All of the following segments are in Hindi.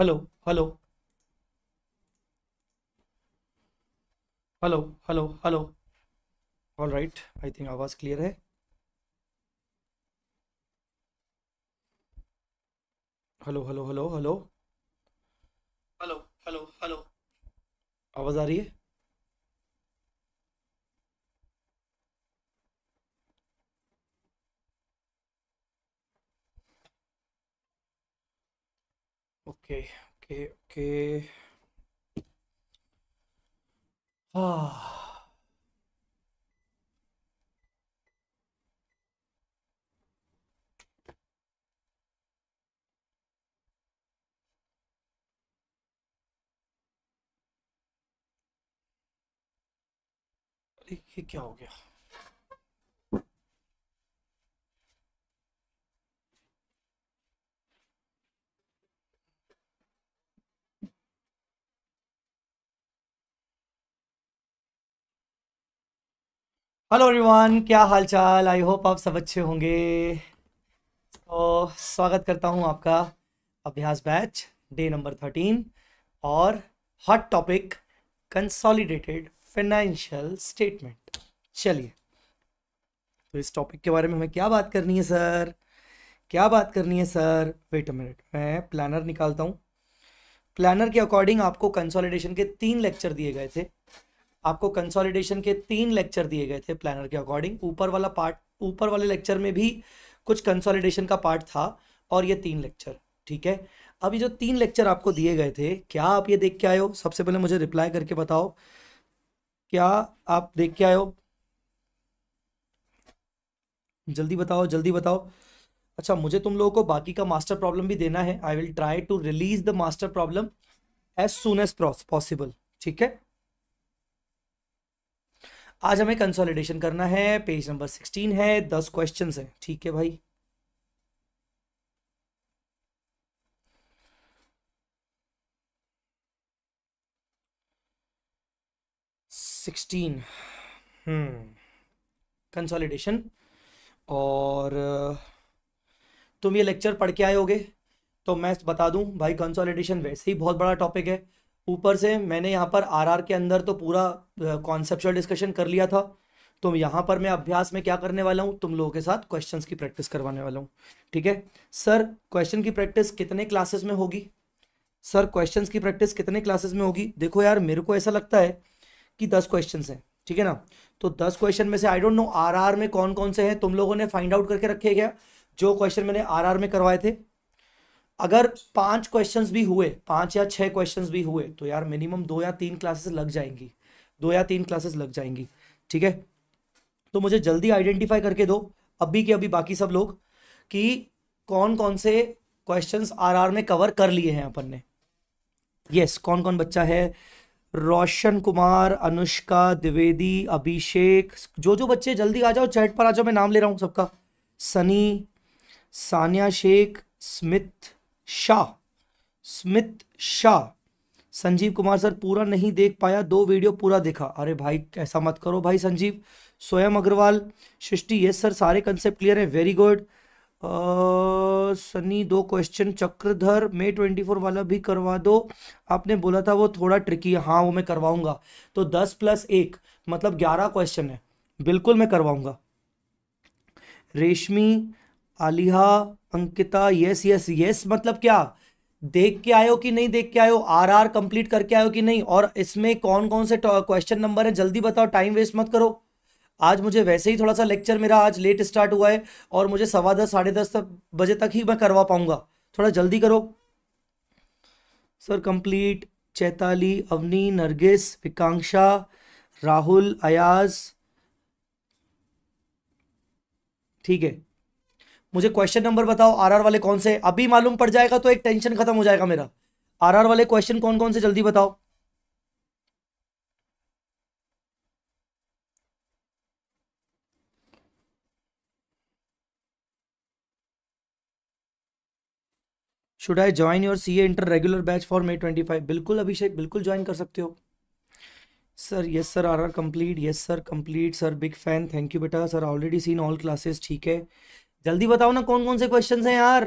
Hello hello hello hello hello all right I think आवाज़ क्लियर है hello hello hello hello hello hello hello आवाज़ आ रही है okay, okay, okay. Ah. ये क्या हो गया हेलो एवरीवन क्या हालचाल आई होप आप सब अच्छे होंगे तो स्वागत करता हूं आपका अभ्यास बैच डे नंबर थर्टीन और hot topic consolidated financial statement चलिए तो इस टॉपिक के बारे में हमें क्या बात करनी है सर क्या बात करनी है सर वेट अ मिनट मैं प्लानर निकालता हूँ प्लानर के अकॉर्डिंग आपको कंसोलिडेशन के तीन लेक्चर दिए गए थे आपको कंसोलिडेशन के तीन लेक्चर दिए गए थे प्लानर के अकॉर्डिंग ऊपर वाला पार्ट ऊपर वाले लेक्चर में भी कुछ कंसोलिडेशन का पार्ट था और ये तीन लेक्चर ठीक है अब ये जो तीन लेक्चर आपको दिए गए थे क्या आप ये देख के आए हो सबसे पहले मुझे रिप्लाई करके बताओ क्या आप देख के आए हो जल्दी बताओ जल्दी बताओ अच्छा मुझे तुम लोगों को बाकी का मास्टर प्रॉब्लम भी देना है I will try to release the master problem as soon as possible ठीक है आज हमें कंसोलिडेशन करना है पेज नंबर सिक्सटीन है दस क्वेश्चन है ठीक है भाई सिक्सटीन हम्म कंसोलिडेशन और तुम ये लेक्चर पढ़ के आए होगे तो मैं बता दूं भाई कंसोलिडेशन वैसे ही बहुत बड़ा टॉपिक है ऊपर से मैंने यहाँ पर आरआर के अंदर तो पूरा कॉन्सेप्चुअल डिस्कशन कर लिया था तो यहाँ पर मैं अभ्यास में क्या करने वाला हूँ तुम लोगों के साथ क्वेश्चंस की प्रैक्टिस करवाने वाला हूँ ठीक है सर क्वेश्चन की प्रैक्टिस कितने क्लासेस में होगी सर क्वेश्चंस की प्रैक्टिस कितने क्लासेस में होगी देखो यार मेरे को ऐसा लगता है कि दस क्वेश्चन हैं ठीक है ना तो दस क्वेश्चन में से आई डोंट नो आर में कौन कौन से हैं तुम लोगों ने फाइंड आउट करके रखे क्या जो क्वेश्चन मैंने आर में करवाए थे अगर पांच क्वेश्चंस भी हुए पांच या छह क्वेश्चंस भी हुए तो यार मिनिमम दो या तीन क्लासेस लग जाएंगी दो या तीन क्लासेस लग जाएंगी ठीक है तो मुझे जल्दी आइडेंटिफाई करके दो अभी के अभी बाकी सब लोग कि कौन कौन से क्वेश्चंस आरआर में कवर कर लिए हैं अपन ने यस कौन कौन बच्चा है रोशन कुमार अनुष्का द्विवेदी अभिषेक जो जो बच्चे जल्दी आ जाओ चैट पर आ जाओ मैं नाम ले रहा हूँ सबका सनी सानिया शेख स्मिथ शाह स्मित शाह संजीव कुमार सर पूरा नहीं देख पाया दो वीडियो पूरा देखा अरे भाई कैसा मत करो भाई संजीव स्वयं अग्रवाल सृष्टि यस सर सारे कंसेप्ट क्लियर है वेरी गुड सनी दो question Chakradhar May twenty four वाला भी करवा दो आपने बोला था वो थोड़ा ट्रिकी है हाँ वो मैं करवाऊंगा तो दस प्लस एक मतलब ग्यारह क्वेश्चन है बिल्कुल मैं करवाऊंगा Reshmi Aliha Ankita yes yes yes मतलब क्या देख के आयो कि नहीं देख के आयो आर आर कंप्लीट करके आयो कि नहीं और इसमें कौन कौन से क्वेश्चन नंबर है जल्दी बताओ टाइम वेस्ट मत करो आज मुझे वैसे ही थोड़ा सा लेक्चर मेरा आज लेट स्टार्ट हुआ है और मुझे सवा दस साढ़े दस तक बजे तक ही मैं करवा पाऊंगा थोड़ा जल्दी करो सर कंप्लीट चैताली अवनी नरगिस विकांक्षा राहुल अयाज ठीक है मुझे क्वेश्चन नंबर बताओ आरआर वाले कौन से अभी मालूम पड़ जाएगा तो एक टेंशन खत्म हो जाएगा मेरा आरआर वाले क्वेश्चन कौन कौन से जल्दी बताओ should I join your C A inter regular batch for May twenty five बिल्कुल अभिषेक बिल्कुल ज्वाइन कर सकते हो sir yes sir R R complete yes sir complete sir big fan thank you बेटा sir already seen all classes ठीक है जल्दी बताओ ना कौन कौन से क्वेश्चन हैं यार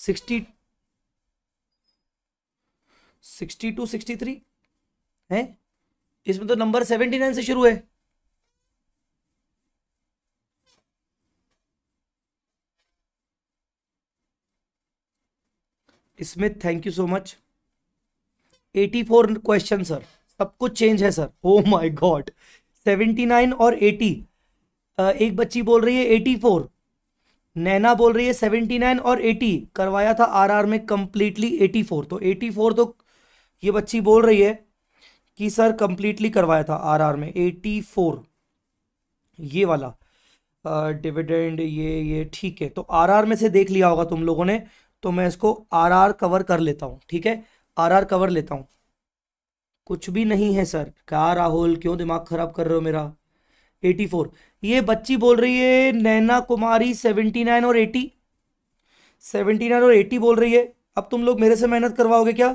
sixty sixty two sixty three है इसमें तो नंबर सेवेंटी नाइन से शुरू है इसमें thank you so much eighty four question sir सब कुछ चेंज है sir oh my god seventy nine और एटी एक बच्ची बोल रही है एटी फोर नैना बोल रही है सेवेंटी नाइन और एटी करवाया था आरआर में कम्प्लीटली एटी फोर तो एटी फोर तो ये बच्ची बोल रही है कि सर कम्प्लीटली करवाया था आरआर में एटी फोर ये वाला डिविडेंड ये ये ठीक है तो आरआर में से देख लिया होगा तुम लोगों ने तो मैं इसको आरआर कवर कर लेता हूँ ठीक है आर कवर लेता हूँ कुछ भी नहीं है सर क्या राहुल क्यों दिमाग खराब कर रहे हो मेरा एटी फोर ये बच्ची बोल रही है नैना कुमारी सेवेंटी नाइन और एटी सेवेंटी नाइन और एटी बोल रही है अब तुम लोग मेरे से मेहनत करवाओगे क्या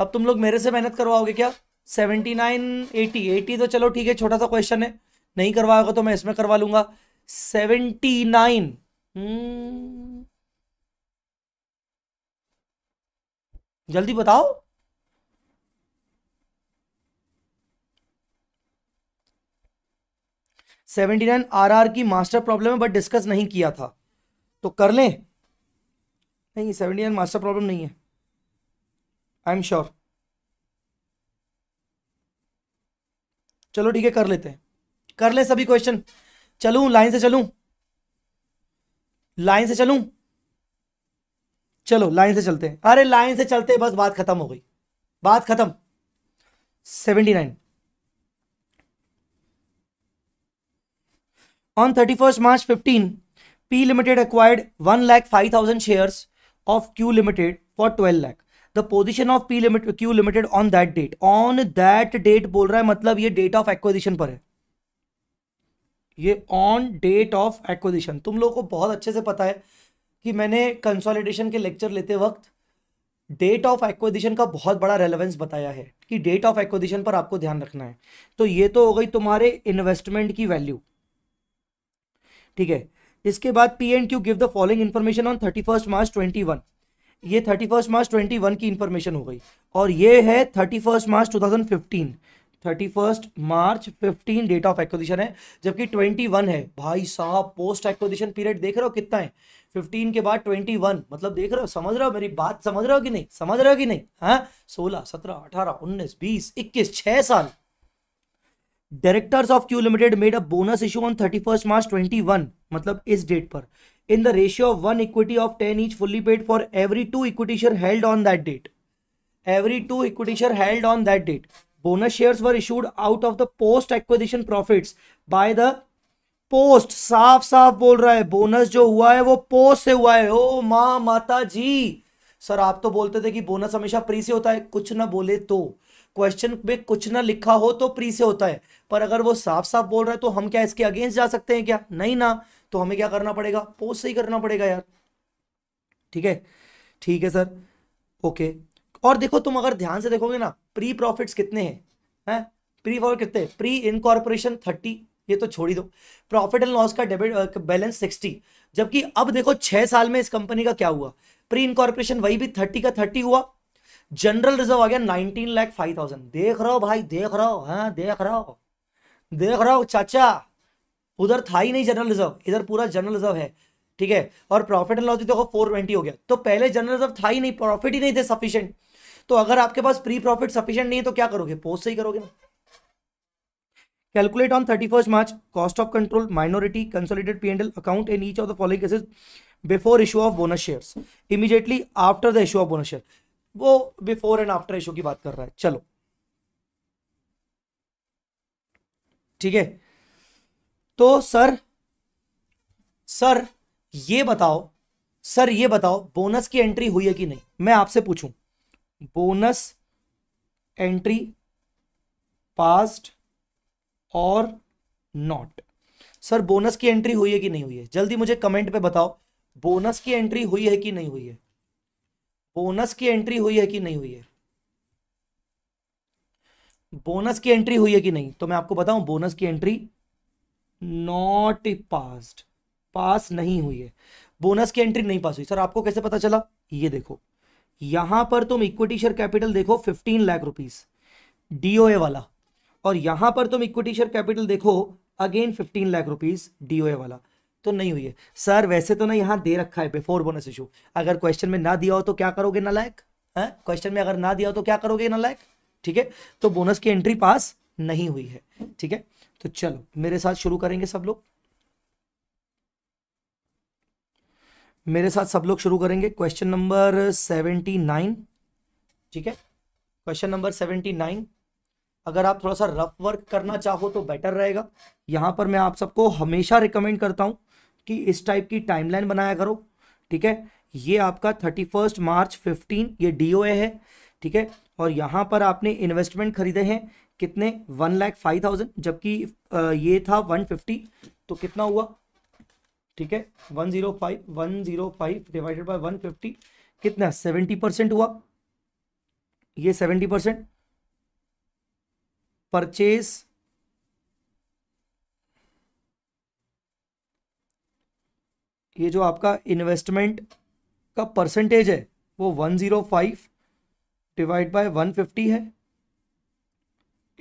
अब तुम लोग मेरे से मेहनत करवाओगे क्या सेवेंटी नाइन एटी एटी तो चलो ठीक है छोटा सा क्वेश्चन है नहीं करवाओगे तो मैं इसमें करवा लूंगा सेवेंटी नाइन हम्म। जल्दी बताओ सेवेंटी नाइन आर आर की मास्टर प्रॉब्लम है बट डिस्कस नहीं किया था तो कर लें नहीं सेवेंटी नाइन मास्टर प्रॉब्लम नहीं है आई एम श्योर चलो ठीक है कर लेते हैं कर ले सभी क्वेश्चन चलूं लाइन से चलूं लाइन से चलूं चलो लाइन से चलते हैं अरे लाइन से चलते बस बात खत्म हो गई बात खत्म seventy nine On 31st March 15, P Limited acquired 1 lakh 5000 shares of Q Limited for 12 lakh. The position of P limited Q limited on that date on that date बोल रहा है मतलब ये डेट ऑफ एक्विजिशन पर है ये ऑन डेट ऑफ एक्विजिशन तुम लोगों को बहुत अच्छे से पता है कि मैंने कंसोलिडेशन के लेक्चर लेते वक्त डेट ऑफ एक्विजिशन का बहुत बड़ा रेलेवेंस बताया है कि डेट ऑफ एक्विजिशन पर आपको ध्यान रखना है तो ये तो हो गई तुम्हारे इन्वेस्टमेंट की वैल्यू ठीक है इसके बाद P and Q give the following information on thirty first March twenty one ये thirty first March twenty one की इन्फॉर्मेशन हो गई और ये है thirty first March two thousand fifteen thirty first March fifteen date of acquisition है जबकि ट्वेंटी वन है भाई साहब पोस्ट एक्विजिशन पीरियड देख रहे हो कितना है फिफ्टीन के बाद ट्वेंटी वन मतलब देख रहे हो समझ रहे हो मेरी बात समझ रहे हो कि नहीं समझ रहे हो कि नहीं हाँ सोलह सत्रह अठारह उन्नीस बीस इक्कीस छः साल directors of Q limited made a bonus issue on thirty first March twenty one मतलब इस डेट पर in the ratio of one equity of ten each fully paid for every two equity share held on that date every two equity share held on that date bonus shares were issued out of the post acquisition profit by the post साफ साफ बोल रहा है बोनस जो हुआ है वो पोस्ट से हुआ है ओ माँ माता जी सर आप तो बोलते थे कि बोनस हमेशा प्री से होता है कुछ ना बोले तो क्वेश्चन में कुछ ना लिखा हो तो प्री से होता है पर अगर वो साफ साफ बोल रहा है तो हम क्या इसके अगेंस्ट जा सकते हैं क्या नहीं ना तो हमें क्या करना पड़ेगा पोस्ट से ही करना पड़ेगा यार ठीक है ठीक है सर ओके और देखो तुम अगर ध्यान से देखोगे ना प्री प्रॉफिट कितने हैं है? प्री प्रॉफिट कितने प्री इनकॉर्पोरेशन थर्टी ये तो छोड़ी दो प्रॉफिट एंड लॉस का डेबिट बैलेंस सिक्सटी जबकि अब देखो छह साल में इस कंपनी का क्या हुआ प्री इनकॉर्पोरेशन वही भी थर्टी का थर्टी हुआ जनरल रिजर्व आ गया नाइनटीन लैख फाइव थाउजेंड देख रहे हो भाई देख रहा हो हाँ देख रहे हो देख रहे हो चाचा उधर था ही नहीं जनरल रिजर्व इधर पूरा जनरल रिजर्व है ठीक है और प्रॉफिट एंड लॉस भी देखो फोर ट्वेंटी हो गया तो पहले जनरल रिजर्व था ही नहीं प्रॉफिट ही नहीं थे सफिशियंट तो अगर आपके पास प्री प्रॉफिट सफिशियंट नहीं है तो क्या करोगे पोस्ट से ही करोगे ना calculate on thirty first March cost of control minority consolidated and L account in each of the following cases before issue of bonus shares immediately after the issue of bonus share वो बिफोर एंड आफ्टर रेशो की बात कर रहा है चलो ठीक है तो सर सर ये बताओ सर ये बताओ बोनस की एंट्री हुई है कि नहीं मैं आपसे पूछूं बोनस एंट्री पास्ट और नॉट सर बोनस की एंट्री हुई है कि नहीं हुई है जल्दी मुझे कमेंट पे बताओ बोनस की एंट्री हुई है कि नहीं हुई है बोनस की एंट्री हुई है कि नहीं हुई है बोनस की एंट्री हुई है कि नहीं तो मैं आपको बताऊं बोनस की एंट्री नॉट पास्ड पास नहीं हुई है बोनस की एंट्री नहीं पास हुई सर आपको कैसे पता चला ये देखो यहां पर तुम इक्विटी शेयर कैपिटल देखो फिफ्टीन लाख रुपीज डीओए वाला और यहां पर तुम इक्विटी शेयर कैपिटल देखो again fifteen lakh rupees DOA वाला तो नहीं हुई है सर वैसे तो ना यहाँ दे रखा है बिफोर बोनस इशू अगर क्वेश्चन में ना दिया हो तो क्या करोगे नलायक है क्वेश्चन में अगर ना दिया हो तो क्या करोगे लायक ठीक है तो बोनस की एंट्री पास नहीं हुई है ठीक है तो चलो मेरे साथ शुरू करेंगे सब लोग मेरे साथ सब लोग शुरू करेंगे क्वेश्चन नंबर सेवेंटी नाइन ठीक है क्वेश्चन नंबर सेवेंटी नाइन अगर आप थोड़ा सा रफ वर्क करना चाहो तो बेटर रहेगा यहां पर मैं आप सबको हमेशा रिकमेंड करता हूं कि इस टाइप की टाइमलाइन बनाया करो ठीक है ये आपका थर्टी फर्स्ट मार्च फिफ्टीन ये डी है ठीक है और यहाँ पर आपने इन्वेस्टमेंट खरीदे हैं कितने वन लैख फाइव थाउजेंड जबकि ये था वन फिफ्टी तो कितना हुआ ठीक है one zero five one zero five divided by one fifty कितना सेवेंटी परसेंट हुआ ये सेवेंटी परसेंट परचेज ये जो आपका इन्वेस्टमेंट का परसेंटेज है वो one zero five divide by one fifty है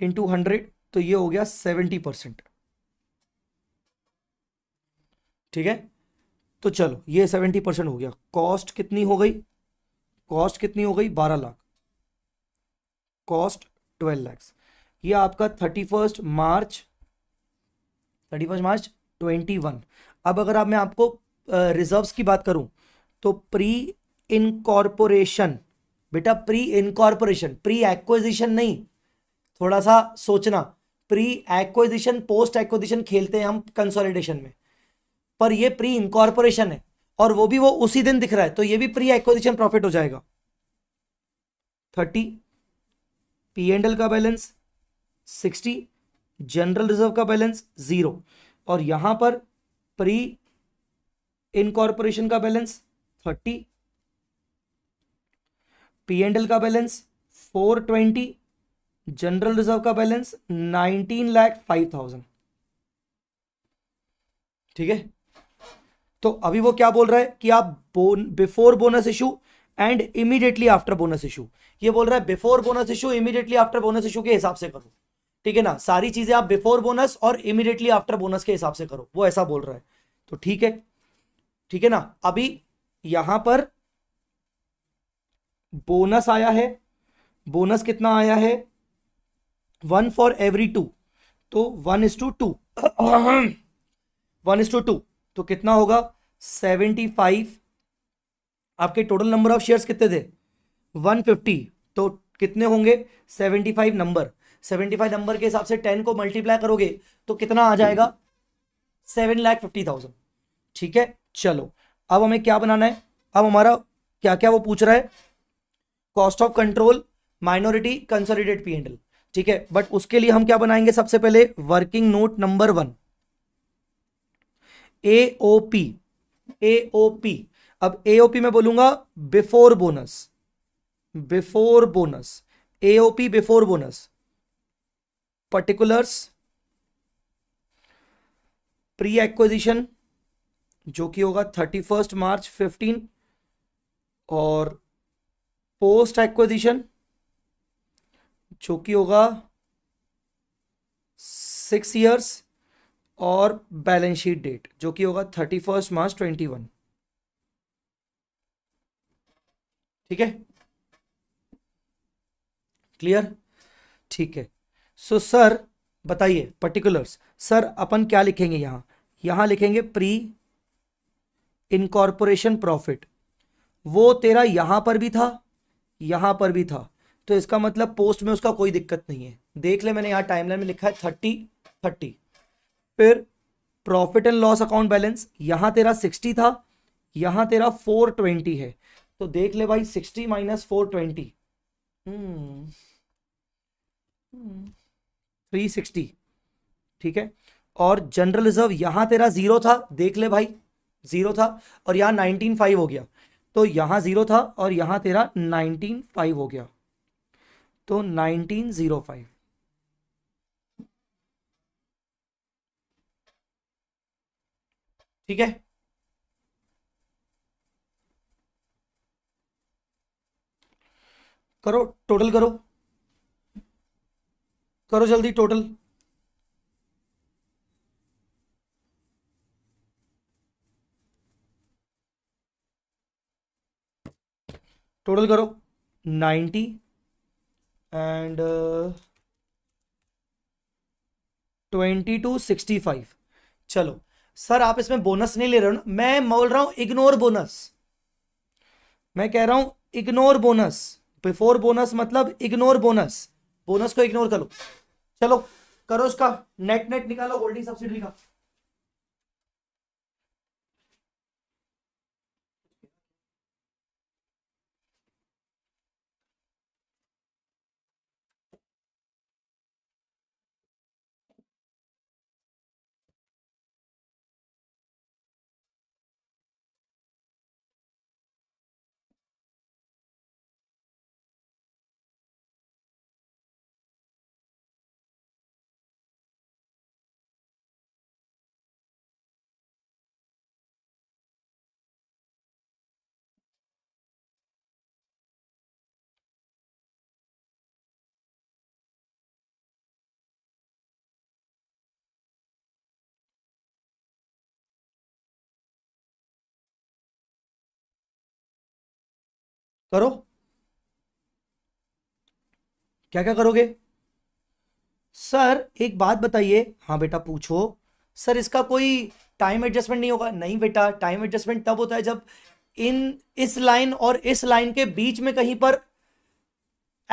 इंटू हंड्रेड तो ये हो गया सेवेंटी परसेंट ठीक है तो चलो ये सेवेंटी परसेंट हो गया कॉस्ट कितनी हो गई कॉस्ट कितनी हो गई बारह लाख कॉस्ट ट्वेल्व लैक्स ये आपका thirty first March thirty first March twenty one अब अगर आप मैं आपको रिजर्व्स की बात करूं तो प्री इनकॉर्पोरेशन बेटा प्री इनकॉर्पोरेशन प्री एक्विजिशन नहीं थोड़ा सा सोचना प्री एक्विजिशन पोस्ट एक्विजिशन खेलते हैं हम कंसोलिडेशन में पर ये प्री इनकॉर्पोरेशन है और वो भी वो उसी दिन दिख रहा है तो ये भी प्री एक्विजिशन प्रॉफिट हो जाएगा थर्टी पी एंड एल का बैलेंस सिक्सटी जनरल रिजर्व का बैलेंस जीरो और यहां पर प्री इनकॉर्पोरेशन का balance thirty P and L का balance four twenty general reserve का balance nineteen lakh five thousand ठीक है तो अभी वो क्या बोल रहा है कि आप बोन before bonus issue and immediately after bonus issue ये बोल रहा है before bonus issue immediately after bonus issue के हिसाब से करो ठीक है ना सारी चीजें आप बिफोर बोनस और इमीडिएटली आफ्टर बोनस के हिसाब से करो वो ऐसा बोल रहा है तो ठीक है ठीक है ना अभी यहां पर बोनस आया है बोनस कितना आया है वन फॉर एवरी टू तो one is to two two is to to two कितना होगा सेवेंटी फाइव आपके टोटल नंबर ऑफ शेयर्स कितने थे वन फिफ्टी तो कितने होंगे seventy five number seventy five number के हिसाब से टेन को मल्टीप्लाई करोगे तो कितना आ जाएगा सेवन लैख फिफ्टी थाउजेंड ठीक है चलो अब हमें क्या बनाना है अब हमारा क्या क्या वो पूछ रहा है cost of control minority consolidate P and L ठीक है बट उसके लिए हम क्या बनाएंगे सबसे पहले working note number one AOP AOP अब एओपी में बोलूंगा before bonus before bonus AOP before bonus particulars pre acquisition जो कि होगा थर्टी फर्स्ट मार्च फिफ्टीन और पोस्ट एक्विजिशन जो कि होगा सिक्स इयर्स और बैलेंस शीट डेट जो कि होगा thirty first March twenty one ठीक है क्लियर ठीक है सो सर बताइए पर्टिकुलर्स सर अपन क्या लिखेंगे यहां यहां लिखेंगे प्री इनकॉर्पोरेशन प्रॉफिट वो तेरा यहां पर भी था यहां पर भी था तो इसका मतलब पोस्ट में उसका कोई दिक्कत नहीं है देख ले मैंने यहां टाइमलाइन में लिखा है थर्टी थर्टी फिर profit and loss account balance यहां तेरा सिक्सटी था यहां तेरा फोर ट्वेंटी है तो देख ले भाई sixty minus four twenty three sixty ठीक है और जनरल रिजर्व यहां तेरा जीरो था देख ले भाई ज़ीरो था और यहाँ नाइनटीन फाइव हो गया तो यहाँ ज़ीरो था और यहाँ तेरा नाइनटीन फाइव हो गया तो नाइनटीन ज़ीरो फाइव ठीक है करो टोटल करो करो जल्दी टोटल टोटल करो ninety and twenty two sixty five चलो सर आप इसमें बोनस नहीं ले रहे हो ना मैं बोल रहा हूं इग्नोर बोनस मैं कह रहा हूं इग्नोर बोनस बिफोर बोनस मतलब इग्नोर बोनस बोनस को इग्नोर करो चलो करो उसका नेट नेट निकालो होल्डिंग सब्सिडी का करो क्या क्या करोगे सर एक बात बताइए हाँ बेटा पूछो सर इसका कोई टाइम एडजस्टमेंट नहीं होगा नहीं बेटा टाइम एडजस्टमेंट तब होता है जब इन इस लाइन और इस लाइन के बीच में कहीं पर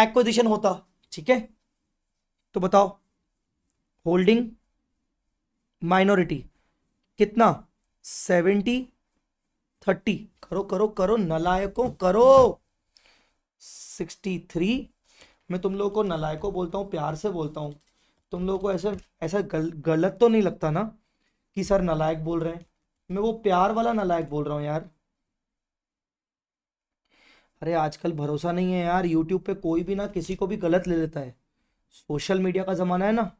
एक्विजिशन होता ठीक है तो बताओ होल्डिंग माइनॉरिटी कितना सेवेंटी थर्टी करो करो करो नलायकों करो सिक्सटी थ्री मैं तुम लोगों को नलायको बोलता हूँ प्यार से बोलता हूँ तुम लोगों को ऐसे ऐसा गल, गलत तो नहीं लगता ना कि सर नलायक बोल रहे हैं मैं वो प्यार वाला नलायक बोल रहा हूँ यार अरे आजकल भरोसा नहीं है यार यूट्यूब पे कोई भी ना किसी को भी गलत ले लेता है सोशल मीडिया का ज़माना है ना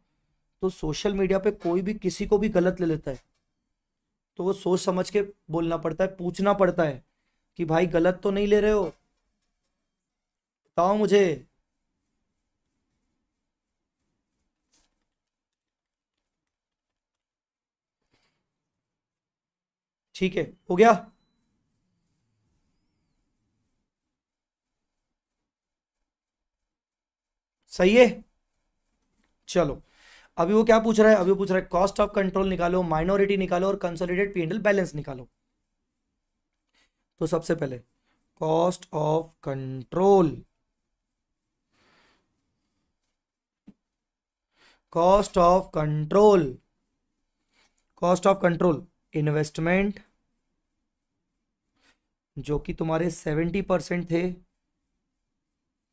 तो सोशल मीडिया पे कोई भी किसी को भी गलत ले लेता है तो वो सोच समझ के बोलना पड़ता है पूछना पड़ता है कि भाई गलत तो नहीं ले रहे हो बताओ मुझे ठीक है हो गया सही है चलो अभी वो क्या पूछ रहा है अभी पूछ रहा है कॉस्ट ऑफ कंट्रोल निकालो माइनॉरिटी निकालो और कंसोलिडेट पीएनएल बैलेंस निकालो तो सबसे पहले cost of control cost of control cost of control investment जो कि तुम्हारे सेवेंटी परसेंट थे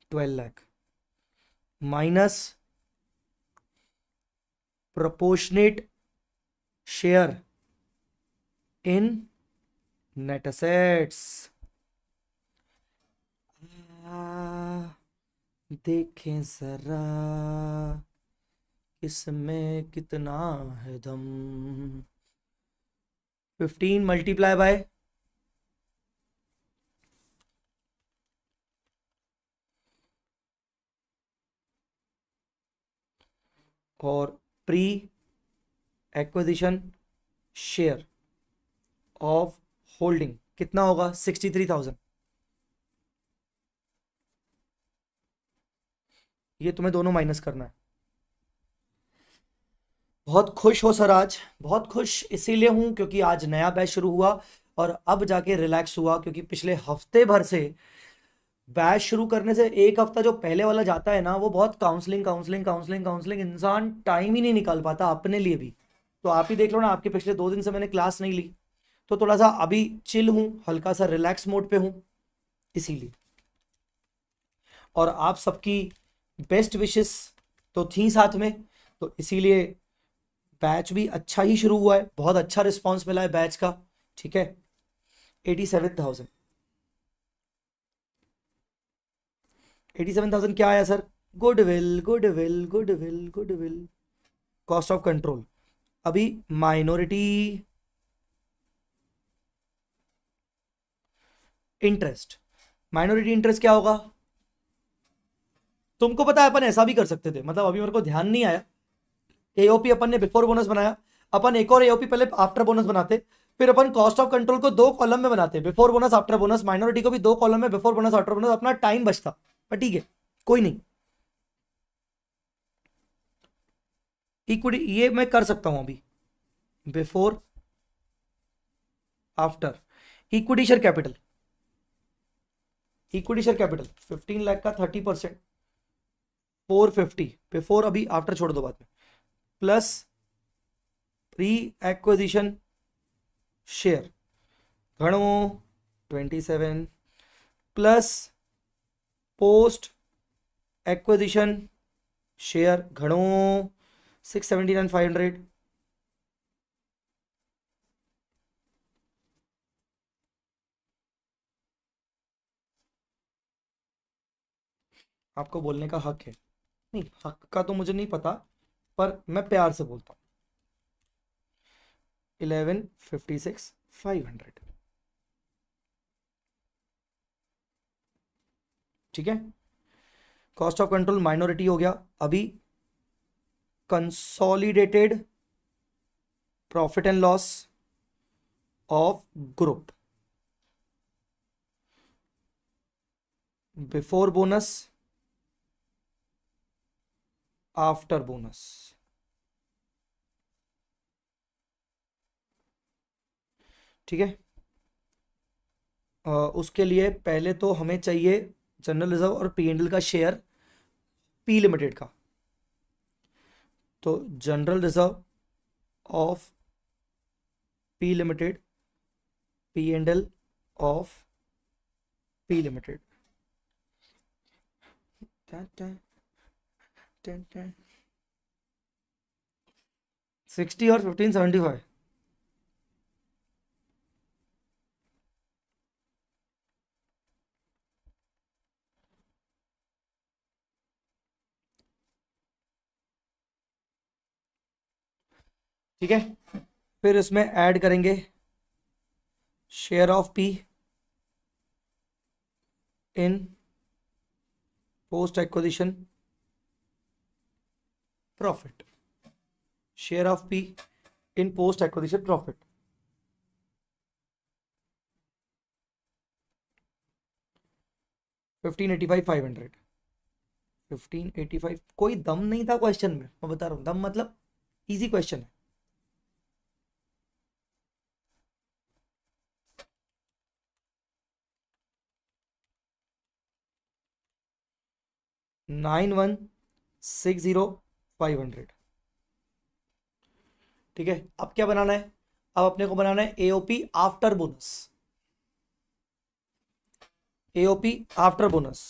twelve lakh minus proportionate share in net assets देखें सरा इसमें कितना है दम फिफ्टीन मल्टीप्लाई बाय और pre acquisition share of holding कितना होगा सिक्सटी थ्री थाउजेंड ये तुम्हें दोनों माइनस करना है बहुत खुश हो सर आज बहुत खुश इसीलिए हूँ क्योंकि आज नया बैच शुरू हुआ और अब जाके रिलैक्स हुआ क्योंकि पिछले हफ्ते भर से बैच शुरू करने से एक हफ्ता जो पहले वाला जाता है ना वो बहुत काउंसलिंग काउंसलिंग काउंसलिंग काउंसलिंग इंसान टाइम ही नहीं निकाल पाता अपने लिए भी तो आप ही देख लो ना आपके पिछले दो दिन से मैंने क्लास नहीं ली तो थोड़ा सा अभी चिल हूँ हल्का सा रिलैक्स मोड पे हूँ इसीलिए और आप सबकी बेस्ट विशेस तो थी साथ में तो इसीलिए बैच भी अच्छा ही शुरू हुआ है बहुत अच्छा रिस्पॉन्स मिला है बैच का ठीक है eighty seven thousand eighty seven thousand क्या आया sir goodwill goodwill goodwill goodwill cost of control अभी माइनॉरिटी इंटरेस्ट माइनॉरिटी इंटरेस्ट क्या होगा तुमको पता है अपन ऐसा भी कर सकते थे मतलब अभी मेरे को ध्यान नहीं आया एओपी अपन ने बिफोर बोनस बनाया अपन एक और एओपी पहले आफ्टर बोनस बनाते फिर अपन कॉस्ट ऑफ कंट्रोल को दो कॉलम में बनाते before bonus after bonus minority को भी दो कॉलम में बिफोर बोनस आफ्टर बोनस अपना टाइम बचता पर ठीक है कोई नहीं इक्विटी ये मैं कर सकता हूं अभी before after equity share capital equity share capital fifteen lakh का thirty percent four fifty before अभी आफ्टर छोड़ दो बाद में प्लस प्री एक्विजिशन शेयर घणो twenty seven plus post acquisition share घणो six seventy nine five hundred आपको बोलने का हक है नहीं हक का तो मुझे नहीं पता पर मैं प्यार से बोलता हूं eleven fifty six five hundred ठीक है कॉस्ट ऑफ कंट्रोल माइनॉरिटी हो गया अभी consolidated profit and loss of group before bonus after bonus ठीक है उसके लिए पहले तो हमें चाहिए जनरल रिजर्व और पी एंडल का शेयर पी लिमिटेड का तो general reserve of P limited P and L of P limited sixty और फिफ्टीन सेवेंटी फाइव ठीक है फिर इसमें ऐड करेंगे share of P in post acquisition profit share of P in post acquisition profit fifteen eighty five five hundred fifteen eighty five कोई दम नहीं था क्वेश्चन में मैं बता रहा हूँ दम मतलब इजी क्वेश्चन है nine one six zero five hundred ठीक है अब क्या बनाना है अब अपने को बनाना है AOP after bonus AOP after bonus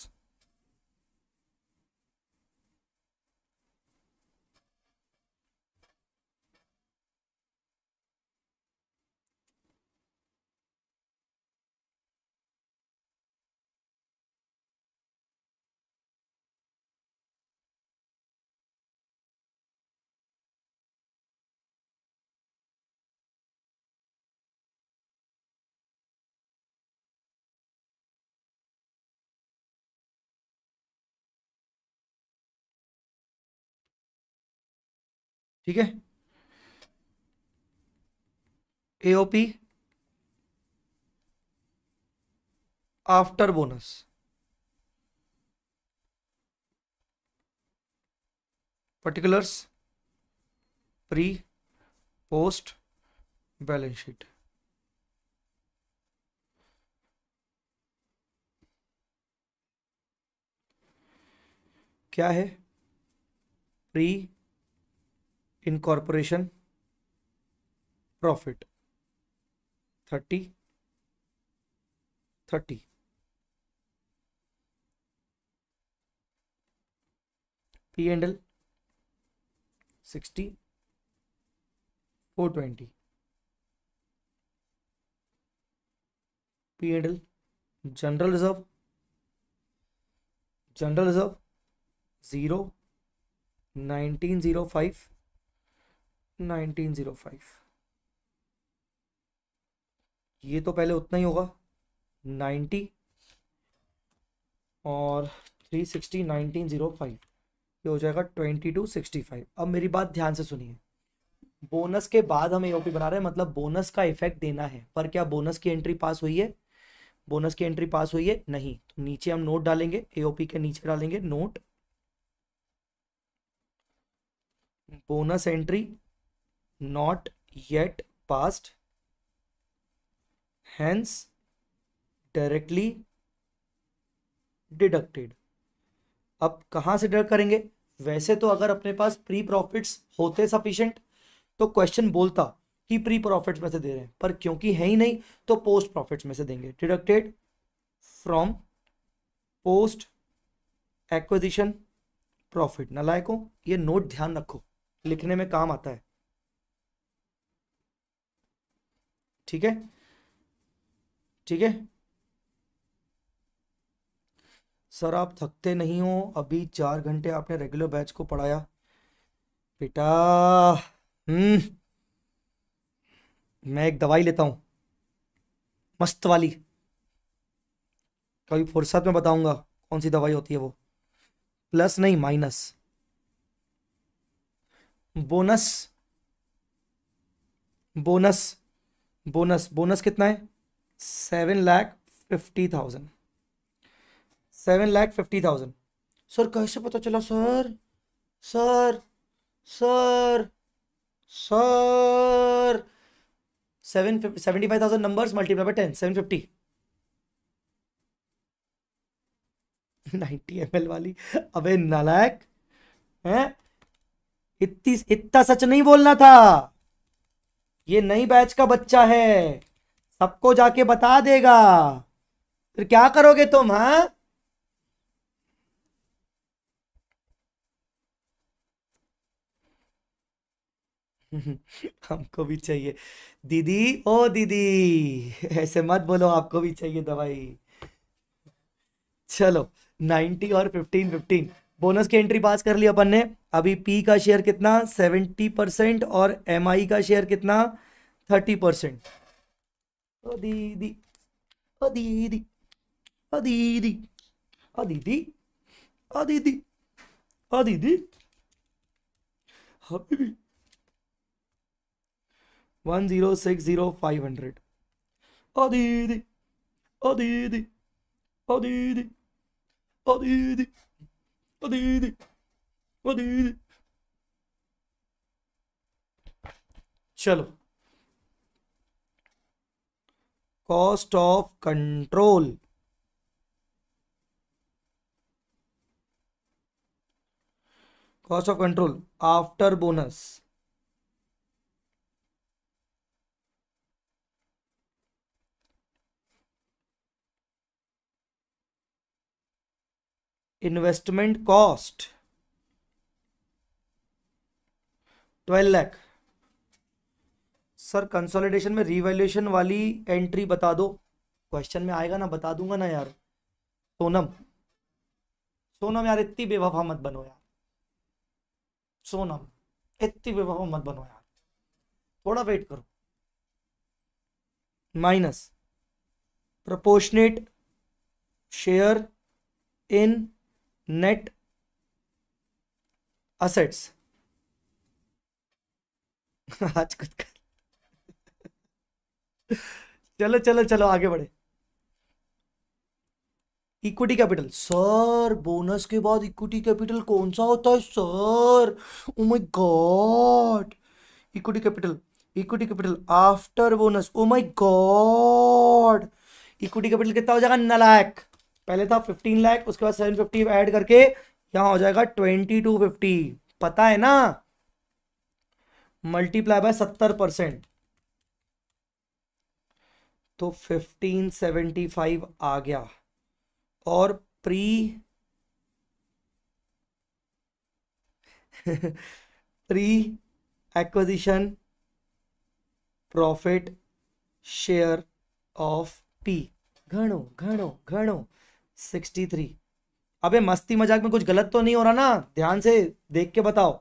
ठीक है AOP after bonus particulars pre post balance sheet क्या है pre incorporation profit 30 30 P and L 60 420 P and L general reserve general reserve 0 1905 1905 ये तो पहले उतना ही होगा 90 और 360 1905 ये हो जाएगा 2265 अब मेरी बात ध्यान से सुनिए बोनस के बाद हम एओपी बना रहे हैं मतलब बोनस का इफेक्ट देना है पर क्या बोनस की एंट्री पास हुई है बोनस की एंट्री पास हुई है नहीं तो नीचे हम नोट डालेंगे एओपी के नीचे डालेंगे note bonus entry not yet passed hence directly deducted अब कहां से डिडक्ट करेंगे वैसे तो अगर अपने पास प्री प्रॉफिट्स होते सफिशियंट तो क्वेश्चन बोलता कि प्री प्रॉफिट्स में से दे रहे हैं पर क्योंकि है ही नहीं तो पोस्ट प्रॉफिट्स में से देंगे deducted from post acquisition profit नलायकों ये नोट ध्यान रखो लिखने में काम आता है ठीक है ठीक है सर आप थकते नहीं हो अभी चार घंटे आपने रेगुलर बैच को पढ़ाया बेटा हम्म मैं एक दवाई लेता हूं मस्त वाली कभी फुर्सत में बताऊंगा कौन सी दवाई होती है वो प्लस नहीं minus bonus bonus bonus bonus कितना है seven lakh fifty thousand seven lakh fifty thousand sir कैसे पता चला sir sir sir sir seven seventy five thousand numbers multiply by ten seven fifty ninety M वाली अबे नालायक है इतनी इतना सच नहीं बोलना था ये नई बैच का बच्चा है सबको जाके बता देगा फिर क्या करोगे तुम हाँ हमको भी चाहिए दीदी ओ दीदी ऐसे मत बोलो आपको भी चाहिए दवाई चलो नाइन्टी और फिफ्टीन फिफ्टीन बोनस की एंट्री पास कर ली अपन ने अभी पी का शेयर कितना सेवेंटी परसेंट और एम का शेयर कितना थर्टी परसेंट ओ दीदी ओ दीदी ओ दीदी दीदी दीदी हाँ दीदी one zero six zero five hundred ओ दीदी ओ दीदी दीदी दीदी चलो cost of control cost of control after bonus investment cost twelve lakh sir consolidation में रिवेल्यूशन वाली एंट्री बता दो क्वेश्चन में आएगा ना बता दूंगा ना यार सोनम सोनम यार इतनी बेवफा मत बनो यार सोनम इतनी बेवफा मत बनो यार थोड़ा वेट करो minus proportionate share in net assets आज कुछ कर चलो चलो चलो आगे बढ़े इक्विटी कैपिटल सर बोनस के बाद इक्विटी कैपिटल कौन सा होता है sir oh my God equity capital equity capital after bonus oh my God equity capital कितना हो जाएगा नलायक पहले था फिफ्टीन लाख उसके बाद सेवन फिफ्टी ऐड करके यहां हो जाएगा ट्वेंटी टू फिफ्टी पता है ना मल्टीप्लाई बाय सत्तर परसेंट तो फिफ्टीन सेवेंटी फाइव आ गया और pre pre acquisition profit share of P घणो घणो घणो सिक्सटी थ्री अबे मस्ती मजाक में कुछ गलत तो नहीं हो रहा ना ध्यान से देख के बताओ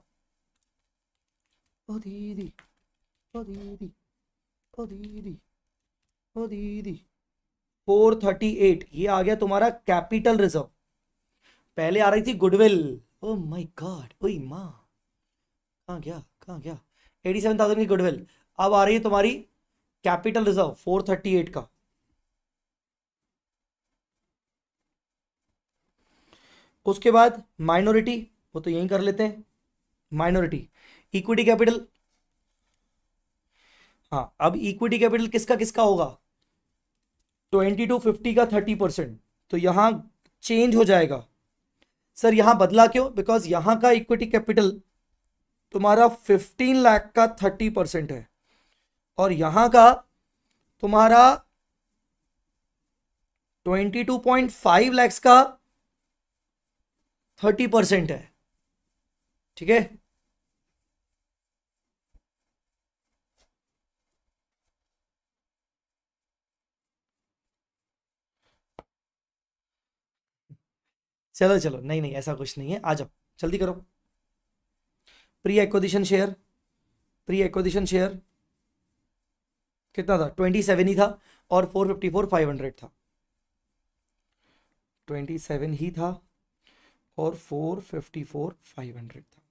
ओ दीदी ओ दीदी ओ दीदी ओ दीदी फोर थर्टी एट ये आ गया तुम्हारा कैपिटल रिजर्व पहले आ रही थी गुडविल ओ माय गॉड ओ माँ कहाँ गया कहाँ गया एटी सेवन थाउजेंड की गुडविल अब आ रही है तुम्हारी capital reserve four thirty eight का उसके बाद माइनॉरिटी वो तो यही कर लेते हैं माइनॉरिटी इक्विटी कैपिटल हाँ अब इक्विटी कैपिटल किसका किसका होगा ट्वेंटी टू फिफ्टी का थर्टी परसेंट तो यहां चेंज हो जाएगा सर यहां बदला क्यों बिकॉज यहां का इक्विटी कैपिटल तुम्हारा फिफ्टीन लाख का थर्टी परसेंट है और यहां का तुम्हारा twenty two point five lakhs का थर्टी परसेंट है ठीक है चलो चलो नहीं नहीं ऐसा कुछ नहीं है आ जाओ जल्दी करो pre acquisition share pre acquisition share कितना था ट्वेंटी सेवन ही था और four fifty four five hundred था ट्वेंटी सेवन ही था और four fifty four five hundred था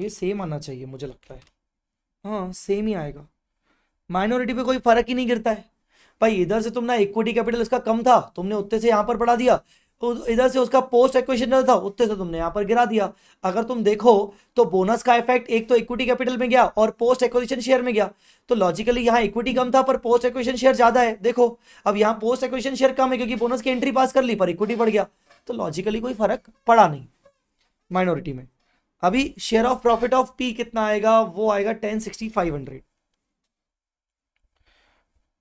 ये सेम आना चाहिए मुझे लगता है हाँ सेम ही आएगा माइनॉरिटी पे कोई फर्क ही नहीं गिरता है भाई इधर से तुमने इक्विटी कैपिटल इसका कम था तुमने उतने से यहां पर बढ़ा दिया तो इधर से उसका पोस्ट एक्विशन था उतने से तुमने यहाँ पर गिरा दिया अगर तुम देखो तो बोनस का इफेक्ट एक तो इक्विटी कैपिटल में गया और पोस्ट एक्विजिशन शेयर में गया तो लॉजिकली यहाँ इक्विटी कम था पर पोस्ट एक्वेशन शेयर ज्यादा है देखो अब यहाँ पोस्ट एक्वेशन शेयर कम है क्योंकि बोनस की एंट्री पास कर ली पर इक्विटी बढ़ गया तो लॉजिकली कोई फर्क पड़ा नहीं माइनॉरिटी में अभी share of profit of P कितना आएगा वो आएगा ten sixty five hundred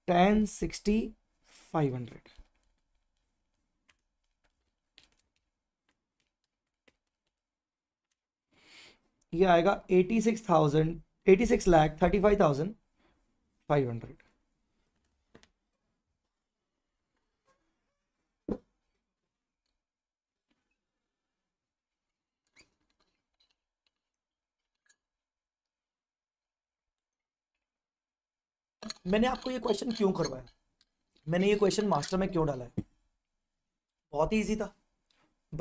ten sixty five hundred ये आएगा eighty six thousand eighty six lakh thirty five thousand five hundred मैंने आपको ये क्वेश्चन क्यों करवाया मैंने ये क्वेश्चन मास्टर में क्यों डाला है बहुत ही इजी था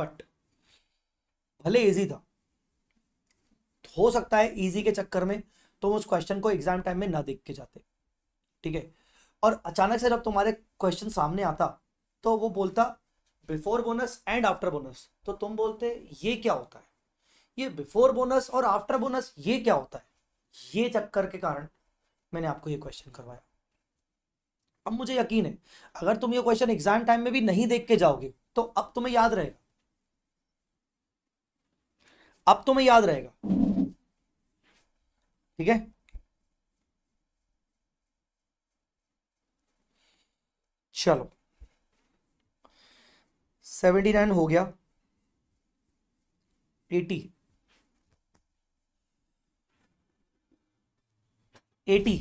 बट भले इजी था हो सकता है इजी के चक्कर में तुम तो उस क्वेश्चन को एग्जाम टाइम में ना देख के जाते ठीक है और अचानक से जब तुम्हारे क्वेश्चन सामने आता तो वो बोलता before bonus and after bonus तो तुम बोलते ये क्या होता है ये बिफोर बोनस और आफ्टर बोनस ये क्या होता है ये चक्कर के कारण मैंने आपको ये क्वेश्चन करवाया अब मुझे यकीन है अगर तुम ये क्वेश्चन एग्जाम टाइम में भी नहीं देख के जाओगे तो अब तुम्हें याद रहेगा अब तुम्हें याद रहेगा ठीक है चलो सेवेंटी नाइन हो गया एटी एटी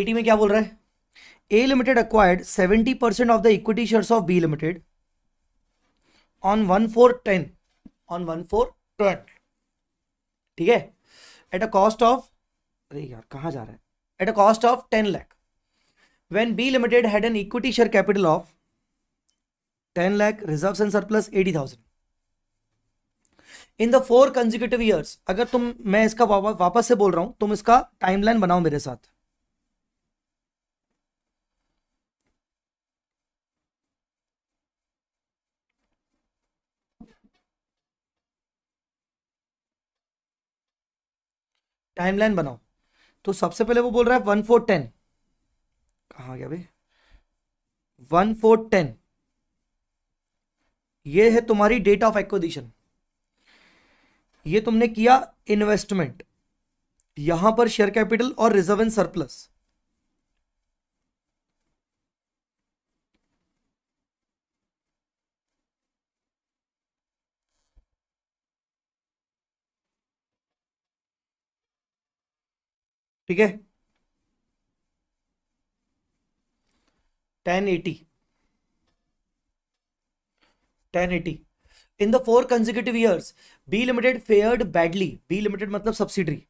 एटी में क्या बोल रहा है A limited acquired seventy percent of the equity shares of B limited on one four ten on one four twelve ठीक है एट अ कॉस्ट ऑफ अरे यार कहाँ जा रहा है at a cost of ten lakh when B limited had an equity share capital of ten lakh reserve and plus eighty thousand in the four consecutive years अगर तुम मैं इसका वापस से बोल रहा हूं तुम इसका टाइमलाइन बनाओ मेरे साथ टाइमलाइन बनाओ तो सबसे पहले वो बोल रहा है वन फोर टेन कहा गया भाई वन फोर टेन ये है तुम्हारी डेट ऑफ एक्विजिशन ये तुमने किया इन्वेस्टमेंट यहां पर शेयर कैपिटल और रिजर्व एंड सरप्लस ठीक है ten eighty ten eighty in the four consecutive years B limited fared badly B limited मतलब सब्सिडरी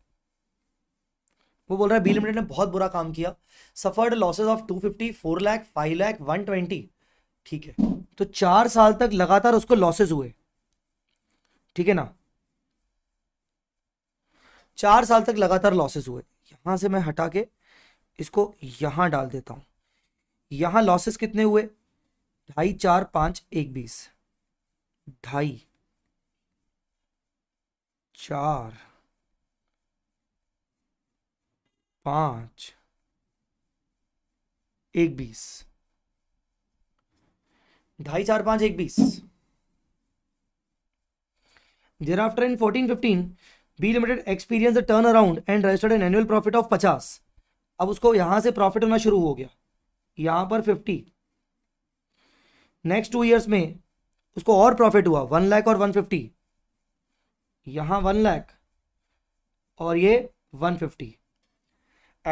वो बोल रहा है बी लिमिटेड ने बहुत बुरा काम किया suffered losses of two fifty four lakh five lakh one twenty ठीक है तो चार साल तक लगातार उसको लॉसेज हुए ठीक है ना चार साल तक लगातार लॉसेज हुए यहां से मैं हटा के इसको यहां डाल देता हूं यहां लॉसेस कितने हुए ढाई चार पांच एक बीस ढाई चार पांच एक बीस ढाई चार पांच एक बीस thereafter in fourteen fifteen B limited experience turn around and registered an annual profit of पचास अब उसको यहां से प्रॉफिट होना शुरू हो गया यहां पर फिफ्टी नेक्स्ट टू ईयर्स में उसको और प्रॉफिट हुआ वन लाख और वन फिफ्टी यहां वन लाख और ये वन फिफ्टी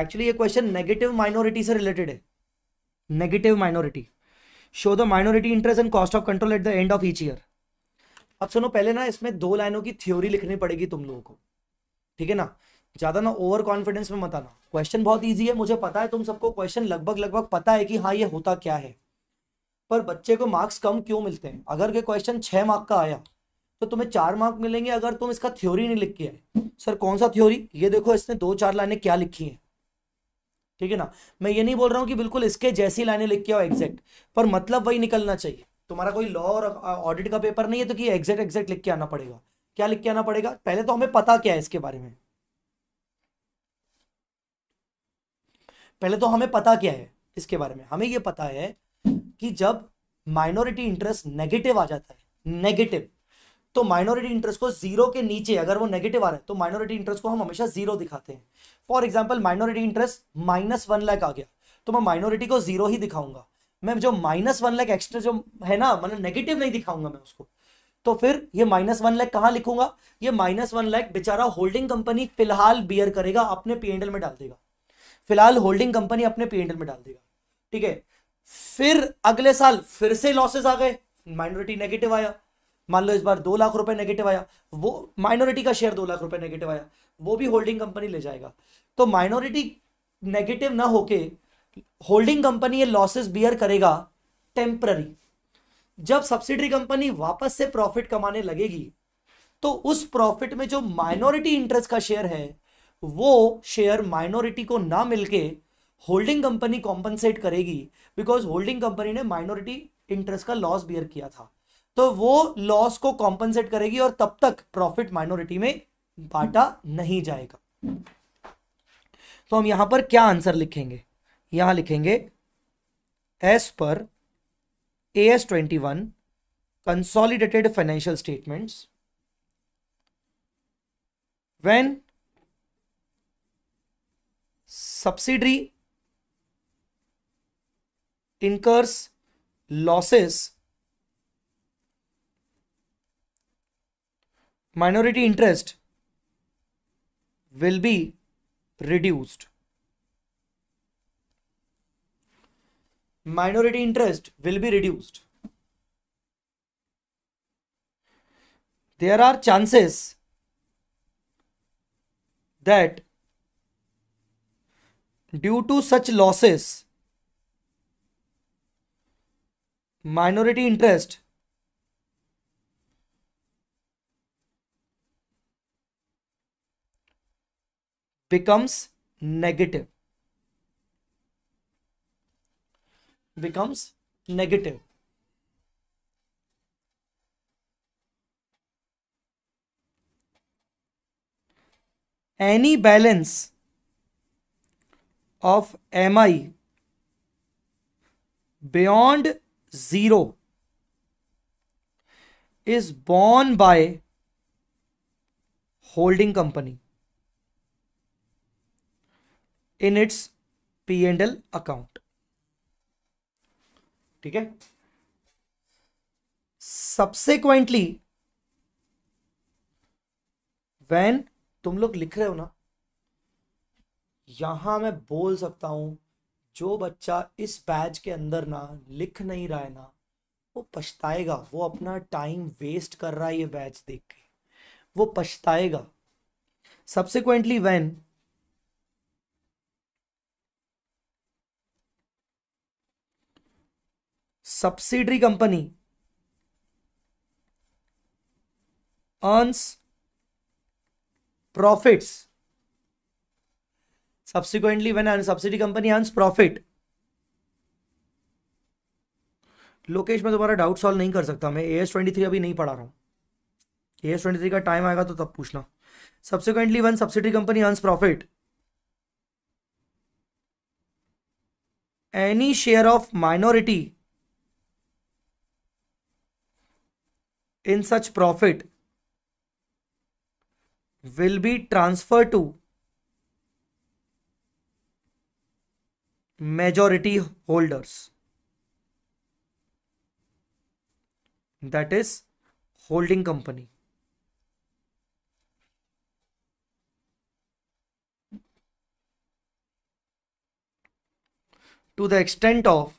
एक्चुअली ये क्वेश्चन नेगेटिव माइनॉरिटी से रिलेटेड है negative minority show the minority interest and cost of control at the end of each year अब सुनो पहले ना इसमें दो लाइनों की थ्योरी लिखनी पड़ेगी तुम लोगों को ठीक है ना ज्यादा ना ओवर कॉन्फिडेंस में मत आना क्वेश्चन बहुत ईजी है मुझे पता है तुम सबको क्वेश्चन लगभग लगभग पता है कि हाँ ये होता क्या है पर बच्चे को मार्क्स कम क्यों मिलते हैं अगर के क्वेश्चन छह मार्क का आया तो तुम्हें चार मार्क मिलेंगे अगर तुम इसका थ्योरी नहीं लिख के आए सर कौन सा थ्योरी ये देखो इसने दो चार लाइनें क्या लिखी हैं ठीक है ना मैं ये नहीं बोल रहा हूँ कि बिल्कुल इसके जैसी लाइनें लिख के आओ एग्जैक्ट पर मतलब वही निकलना चाहिए तुम्हारा कोई लॉ और ऑडिट का पेपर नहीं है तो कि एग्जैक्ट एग्जैक्ट लिख के आना पड़ेगा क्या लिख के आना पड़ेगा पहले तो हमें पता क्या है इसके बारे में पहले तो हमें पता क्या है इसके बारे में हमें यह पता है कि जब माइनॉरिटी इंटरेस्ट नेगेटिव आ जाता है नेगेटिव तो माइनॉरिटी इंटरेस्ट को जीरो के नीचे अगर वो नेगेटिव आ रहा है तो माइनॉरिटी इंटरेस्ट को हम हमेशा जीरो दिखाते हैं for example minority interest minus one lakh आ गया तो मैं माइनॉरिटी को जीरो ही दिखाऊंगा मैं जो माइनस वन लैख एक्स्ट्रा जो है ना मतलब नेगेटिव नहीं दिखाऊंगा मैं उसको तो फिर ये माइनस वन लैख कहां लिखूंगा ये माइनस वन लैख बेचारा होल्डिंग कंपनी फिलहाल बियर करेगा अपने पी में डाल देगा फिलहाल होल्डिंग कंपनी अपने पी में डाल देगा ठीक है फिर अगले साल फिर से लॉसेज आ गए माइनॉरिटी नेगेटिव आया मान लो इस बार दो लाख रुपए नेगेटिव आया वो माइनॉरिटी का शेयर दो लाख रुपए नेगेटिव आया वो भी होल्डिंग कंपनी ले जाएगा तो माइनॉरिटी नेगेटिव ना होके होल्डिंग कंपनी ये लॉसेस बियर करेगा टेम्पररी जब सब्सिडरी कंपनी वापस से प्रॉफिट कमाने लगेगी तो उस प्रॉफिट में जो माइनॉरिटी इंटरेस्ट का शेयर है वो शेयर माइनॉरिटी को ना मिलके होल्डिंग कंपनी कॉम्पनसेट करेगी बिकॉज होल्डिंग कंपनी ने माइनॉरिटी इंटरेस्ट का लॉस बियर किया था तो वो लॉस को कॉम्पनसेट करेगी और तब तक प्रॉफिट माइनॉरिटी में बांटा नहीं जाएगा तो हम यहां पर क्या आंसर लिखेंगे यहां लिखेंगे एस पर A S twenty one consolidated financial statement when subsidiary incurs losses minority interest will be reduced minority interest will be reduced. There are chances that due to such losses, minority interest becomes negative. becomes negative. Any balance of MI beyond 0 is borne by holding company in its P&L account. ठीक है सब्सिक्वेंटली वैन तुम लोग लिख रहे हो ना यहां मैं बोल सकता हूं जो बच्चा इस बैच के अंदर ना लिख नहीं रहा है ना वो पछताएगा वो अपना टाइम वेस्ट कर रहा है ये बैच देख के वो पछताएगा subsequently when subsidiary company earns profits subsequently when a subsidy company earns profit Lokesh में दोबारा डाउट सॉल्व नहीं कर सकता मैं ए एस ट्वेंटी थ्री अभी नहीं पढ़ा रहा हूं ए एस ट्वेंटी थ्री का टाइम आएगा तो तब पूछना subsequently when subsidy company earns profit any share of minority in such profit will be transferred to majority holders that is holding company to the extent of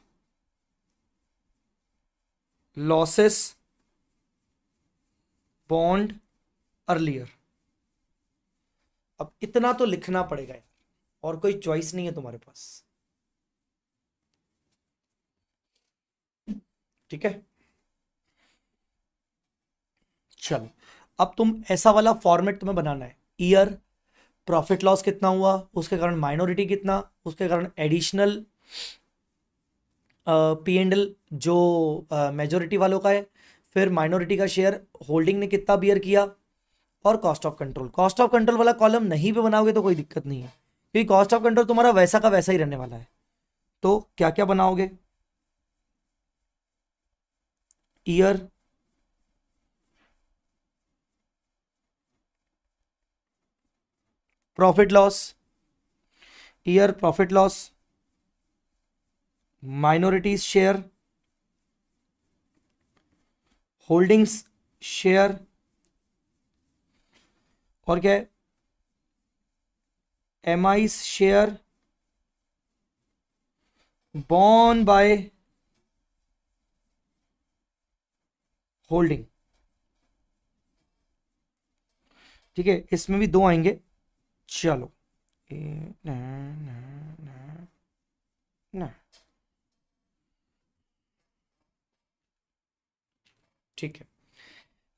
losses बॉन्ड अर्लियर अब इतना तो लिखना पड़ेगा यार और कोई चॉइस नहीं है तुम्हारे पास ठीक है चलो अब तुम ऐसा वाला फॉर्मेट तुम्हें बनाना है ईयर प्रॉफिट लॉस कितना हुआ उसके कारण माइनॉरिटी कितना उसके कारण एडिशनल पी एंड एल जो मेजोरिटी uh, वालों का है फिर माइनॉरिटी का शेयर होल्डिंग ने कितना बियर किया और cost of control cost of control वाला कॉलम नहीं भी बनाओगे तो कोई दिक्कत नहीं है क्योंकि कॉस्ट ऑफ कंट्रोल तुम्हारा वैसा का वैसा ही रहने वाला है तो क्या क्या बनाओगे year profit loss year profit loss minorities share holdings share और क्या है M I share borne by holding ठीक है इसमें भी दो आएंगे चलो ना ना ना ना ठीक है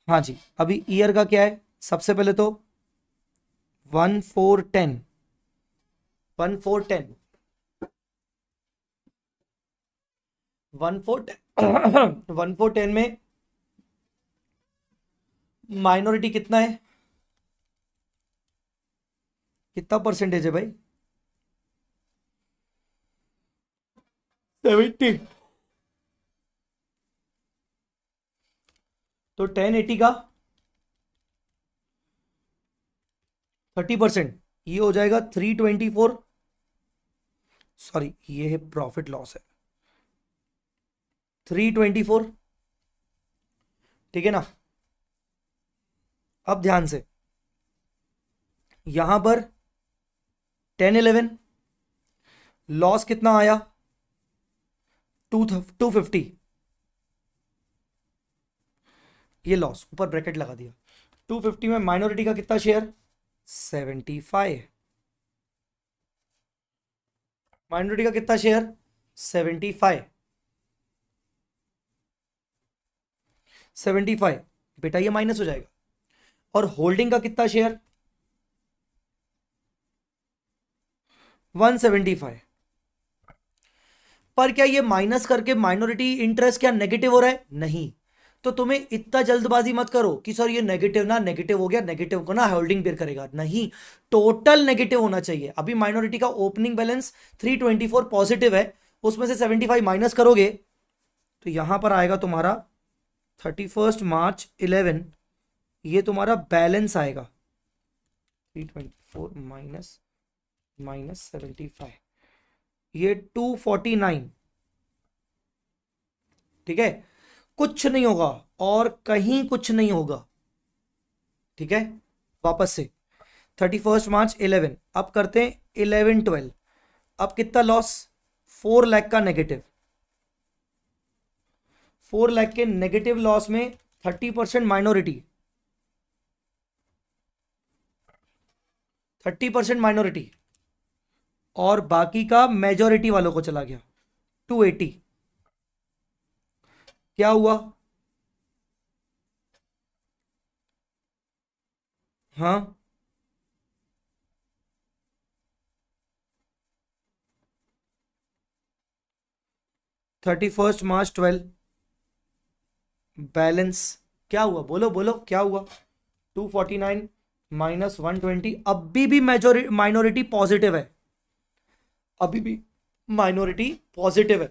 हाँ जी अभी ईयर का क्या है सबसे पहले तो one four ten one four ten one four ten one four ten में माइनॉरिटी कितना है कितना परसेंटेज है भाई सेवेंटी तो टेन एटी का थर्टी परसेंट ये हो जाएगा थ्री ट्वेंटी फोर सॉरी ये है प्रॉफिट लॉस है थ्री ट्वेंटी फोर ठीक है ना अब ध्यान से यहां पर टेन इलेवन लॉस कितना आया टू टू फिफ्टी ये लॉस ऊपर ब्रैकेट लगा दिया 250 में माइनॉरिटी का कितना शेयर 75 माइनॉरिटी का कितना शेयर 75 75 बेटा ये माइनस हो जाएगा और होल्डिंग का कितना शेयर 175 पर क्या ये माइनस करके माइनॉरिटी इंटरेस्ट क्या नेगेटिव हो रहा है नहीं तो तुम्हें इतना जल्दबाजी मत करो कि सर ये नेगेटिव ना नेगेटिव हो गया नेगेटिव को ना होल्डिंग बेयर करेगा नहीं टोटल नेगेटिव होना चाहिए अभी माइनॉरिटी का ओपनिंग बैलेंस 324 पॉजिटिव है उसमें से 75 माइनस करोगे तो यहां पर आएगा तुम्हारा 31 मार्च 11 ये तुम्हारा बैलेंस आएगा 324 माइनस माइनस सेवेंटी ये टू ठीक है कुछ नहीं होगा और कहीं कुछ नहीं होगा ठीक है वापस से थर्टी फर्स्ट मार्च इलेवन अब करते हैं इलेवन ट्वेल्व अब कितना लॉस फोर लैख का नेगेटिव फोर लैख के नेगेटिव लॉस में thirty percent minority thirty percent minority और बाकी का मेजोरिटी वालों को चला गया टू एटी क्या हुआ हाँ thirty first March twelve balance क्या हुआ बोलो बोलो क्या हुआ two forty nine minus one twenty अभी भी मेजोरिटी माइनॉरिटी पॉजिटिव है अभी भी माइनॉरिटी पॉजिटिव है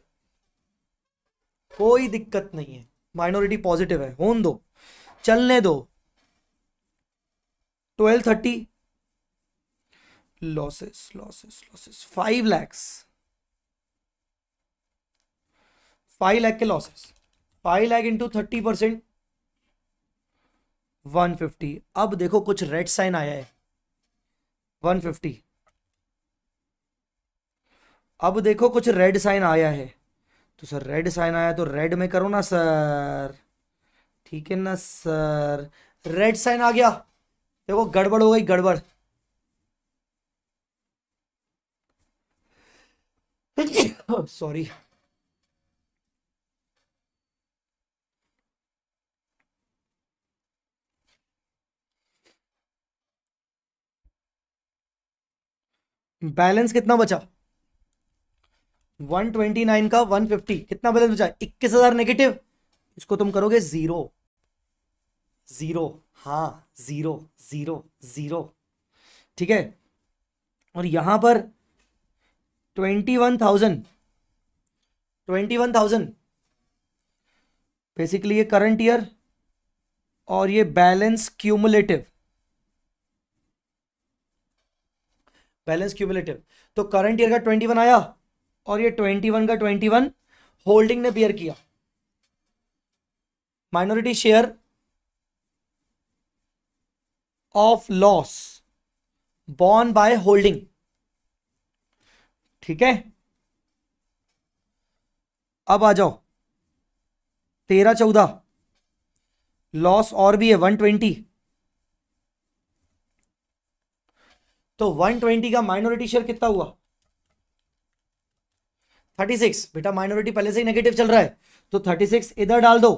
कोई दिक्कत नहीं है माइनॉरिटी पॉजिटिव है होन दो चलने दो twelve thirty losses losses losses five lakhs five lakh के losses five lakh into thirty percent one fifty अब देखो कुछ रेड साइन आया है वन फिफ्टी अब देखो कुछ रेड साइन आया है तो सर रेड साइन आया तो रेड में करो ना सर ठीक है ना सर रेड साइन आ गया देखो गड़बड़ हो गई गड़बड़ सॉरी बैलेंस कितना बचा 129 का 150 कितना बैलेंस बचा इक्कीस हजार नेगेटिव इसको तुम करोगे जीरो जीरो हाँ जीरो जीरो जीरो ठीक है और यहां पर twenty one thousand twenty one thousand basically ये करंट ईयर और ये बैलेंस क्यूमुलेटिव बैलेंस क्यूमुलेटिव तो करंट ईयर का ट्वेंटी वन आया और ये ट्वेंटी वन का ट्वेंटी वन होल्डिंग ने बियर किया minority share of loss borne by holding ठीक है अब आ जाओ तेरह चौदह लॉस और भी है वन ट्वेंटी तो वन ट्वेंटी का माइनॉरिटी शेयर कितना हुआ थर्टी सिक्स बेटा माइनॉरिटी पहले से ही नेगेटिव चल रहा है तो थर्टी सिक्स इधर डाल दो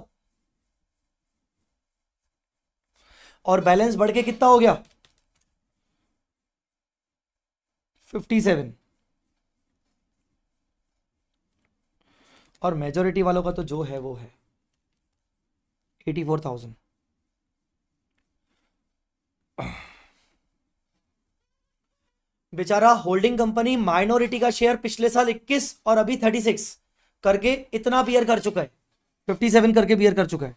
और बैलेंस बढ़ के कितना हो गया फिफ्टी सेवन और मेजोरिटी वालों का तो जो है वो है एटी फोर थाउजेंड बेचारा होल्डिंग कंपनी माइनॉरिटी का शेयर पिछले साल 21 और अभी 36 करके इतना बियर कर चुका है 57 करके बियर कर चुका है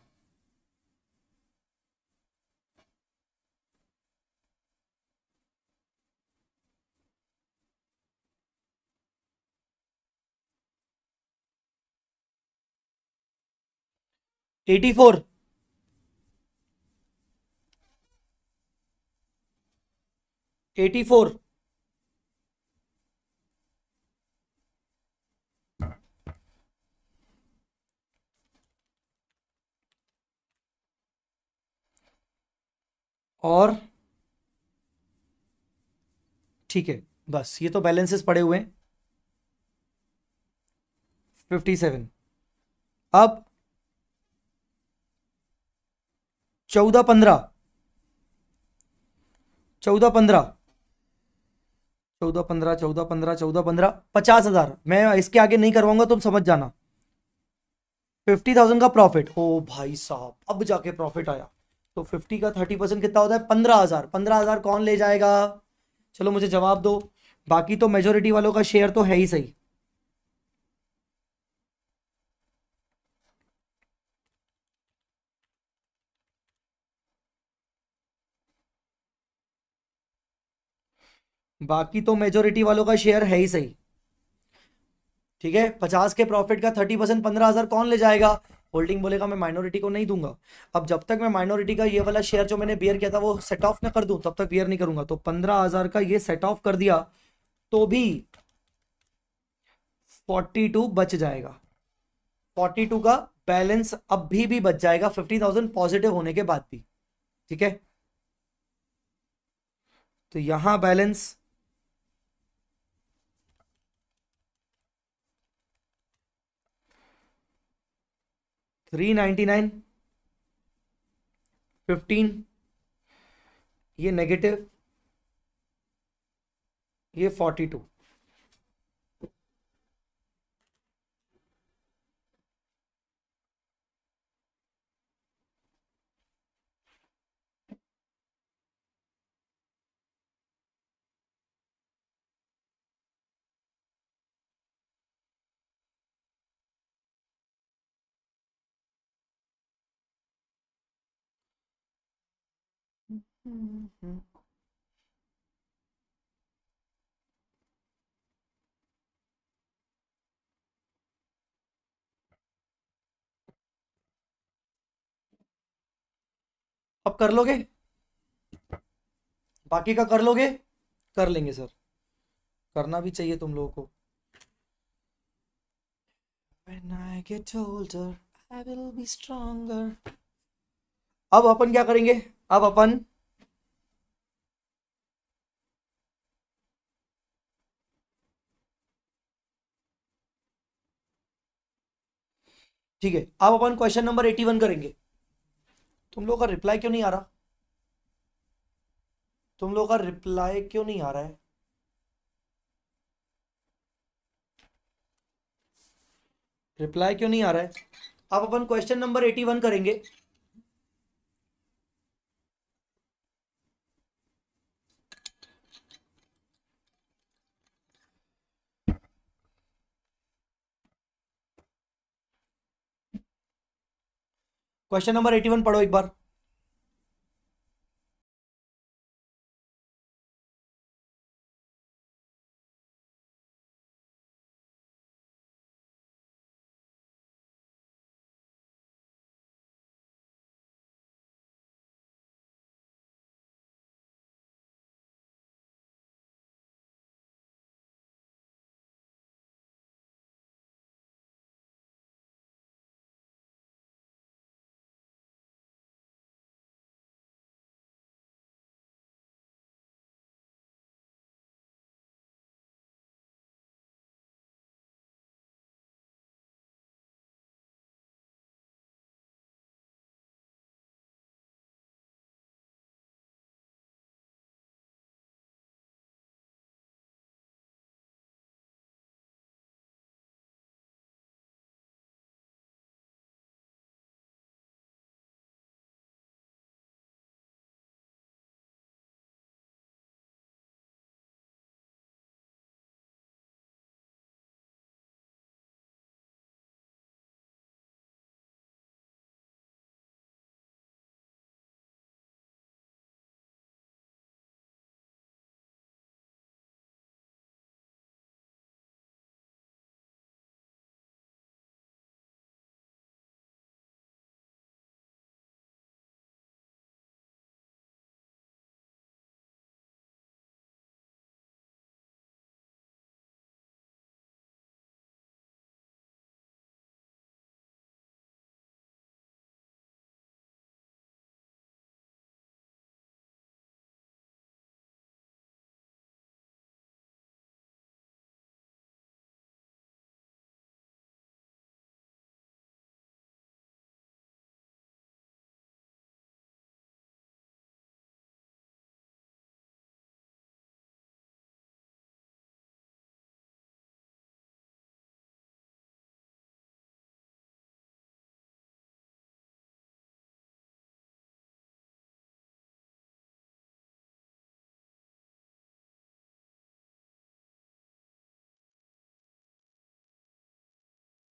एटी फोर एटी फोर और ठीक है बस ये तो बैलेंसेस पड़े हुए हैं फिफ्टी सेवन अब चौदह पंद्रह चौदह पंद्रह चौदह पंद्रह चौदह पंद्रह चौदह पंद्रह पचास हजार मैं इसके आगे नहीं करवाऊंगा तुम समझ जाना फिफ्टी थाउजेंड का प्रॉफिट ओ भाई साहब अब जाके प्रॉफिट आया तो फिफ्टी का थर्टी परसेंट कितना होता है पंद्रह हज़ार पंद्रह हज़ार कौन ले जाएगा चलो मुझे जवाब दो बाकी तो मेजोरिटी वालों का शेयर तो है ही सही बाकी तो मेजोरिटी वालों का शेयर है ही सही ठीक है पचास के प्रॉफिट का थर्टी परसेंट पंद्रह हजार कौन ले जाएगा होल्डिंग बोलेगा मैं माइनॉरिटी को नहीं दूंगा अब जब तक मैं माइनॉरिटी का ये वाला शेयर जो मैंने बियर किया था वो सेट ऑफ ना कर दूं तब तक बियर नहीं करूंगा तो पंद्रह हजार का ये सेट ऑफ कर दिया तो भी फोर्टी टू बच जाएगा फोर्टी टू का बैलेंस अब भी भी बच जाएगा फिफ्टी थाउजेंड पॉजिटिव होने के बाद भी ठीक है तो यहां balance three ninety nine fifteen ये नेगेटिव ये फोर्टी टू Mm-hmm. अब कर लोगे बाकी का कर लोगे कर लेंगे सर करना भी चाहिए तुम लोगों को When I get older, I will be stronger. अब अपन क्या करेंगे अब अपन ठीक है अब अपन क्वेश्चन नंबर एटी वन करेंगे तुम लोग का रिप्लाई क्यों नहीं आ रहा तुम लोग का रिप्लाई क्यों नहीं आ रहा है रिप्लाई क्यों नहीं आ रहा है अब अपन क्वेश्चन नंबर एटी वन करेंगे क्वेश्चन नंबर एटी वन पढ़ो एक बार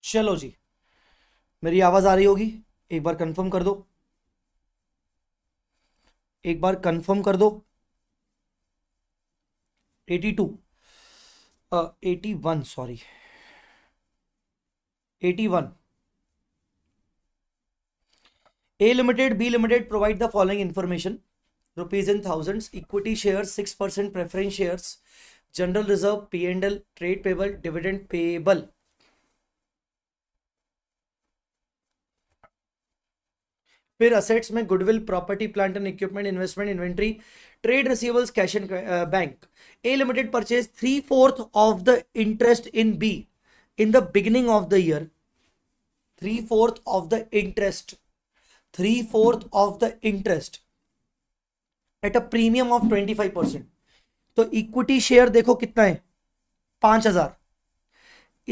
चलो जी मेरी आवाज आ रही होगी एक बार कंफर्म कर दो एक बार कंफर्म कर दो 82 eighty one sorry eighty one A limited B limited provide the following information rupees in thousand equity share six percent preference shares general reserve P and L trade payable dividend payable फिर असेट्स में goodwill property plant and equipment investment inventory trade receivables cash and bank A limited purchase three fourth of the interest in B in the beginning of the year fourth of the interest three fourth of the interest at a premium of twenty five percent तो इक्विटी शेयर देखो कितना है पांच हजार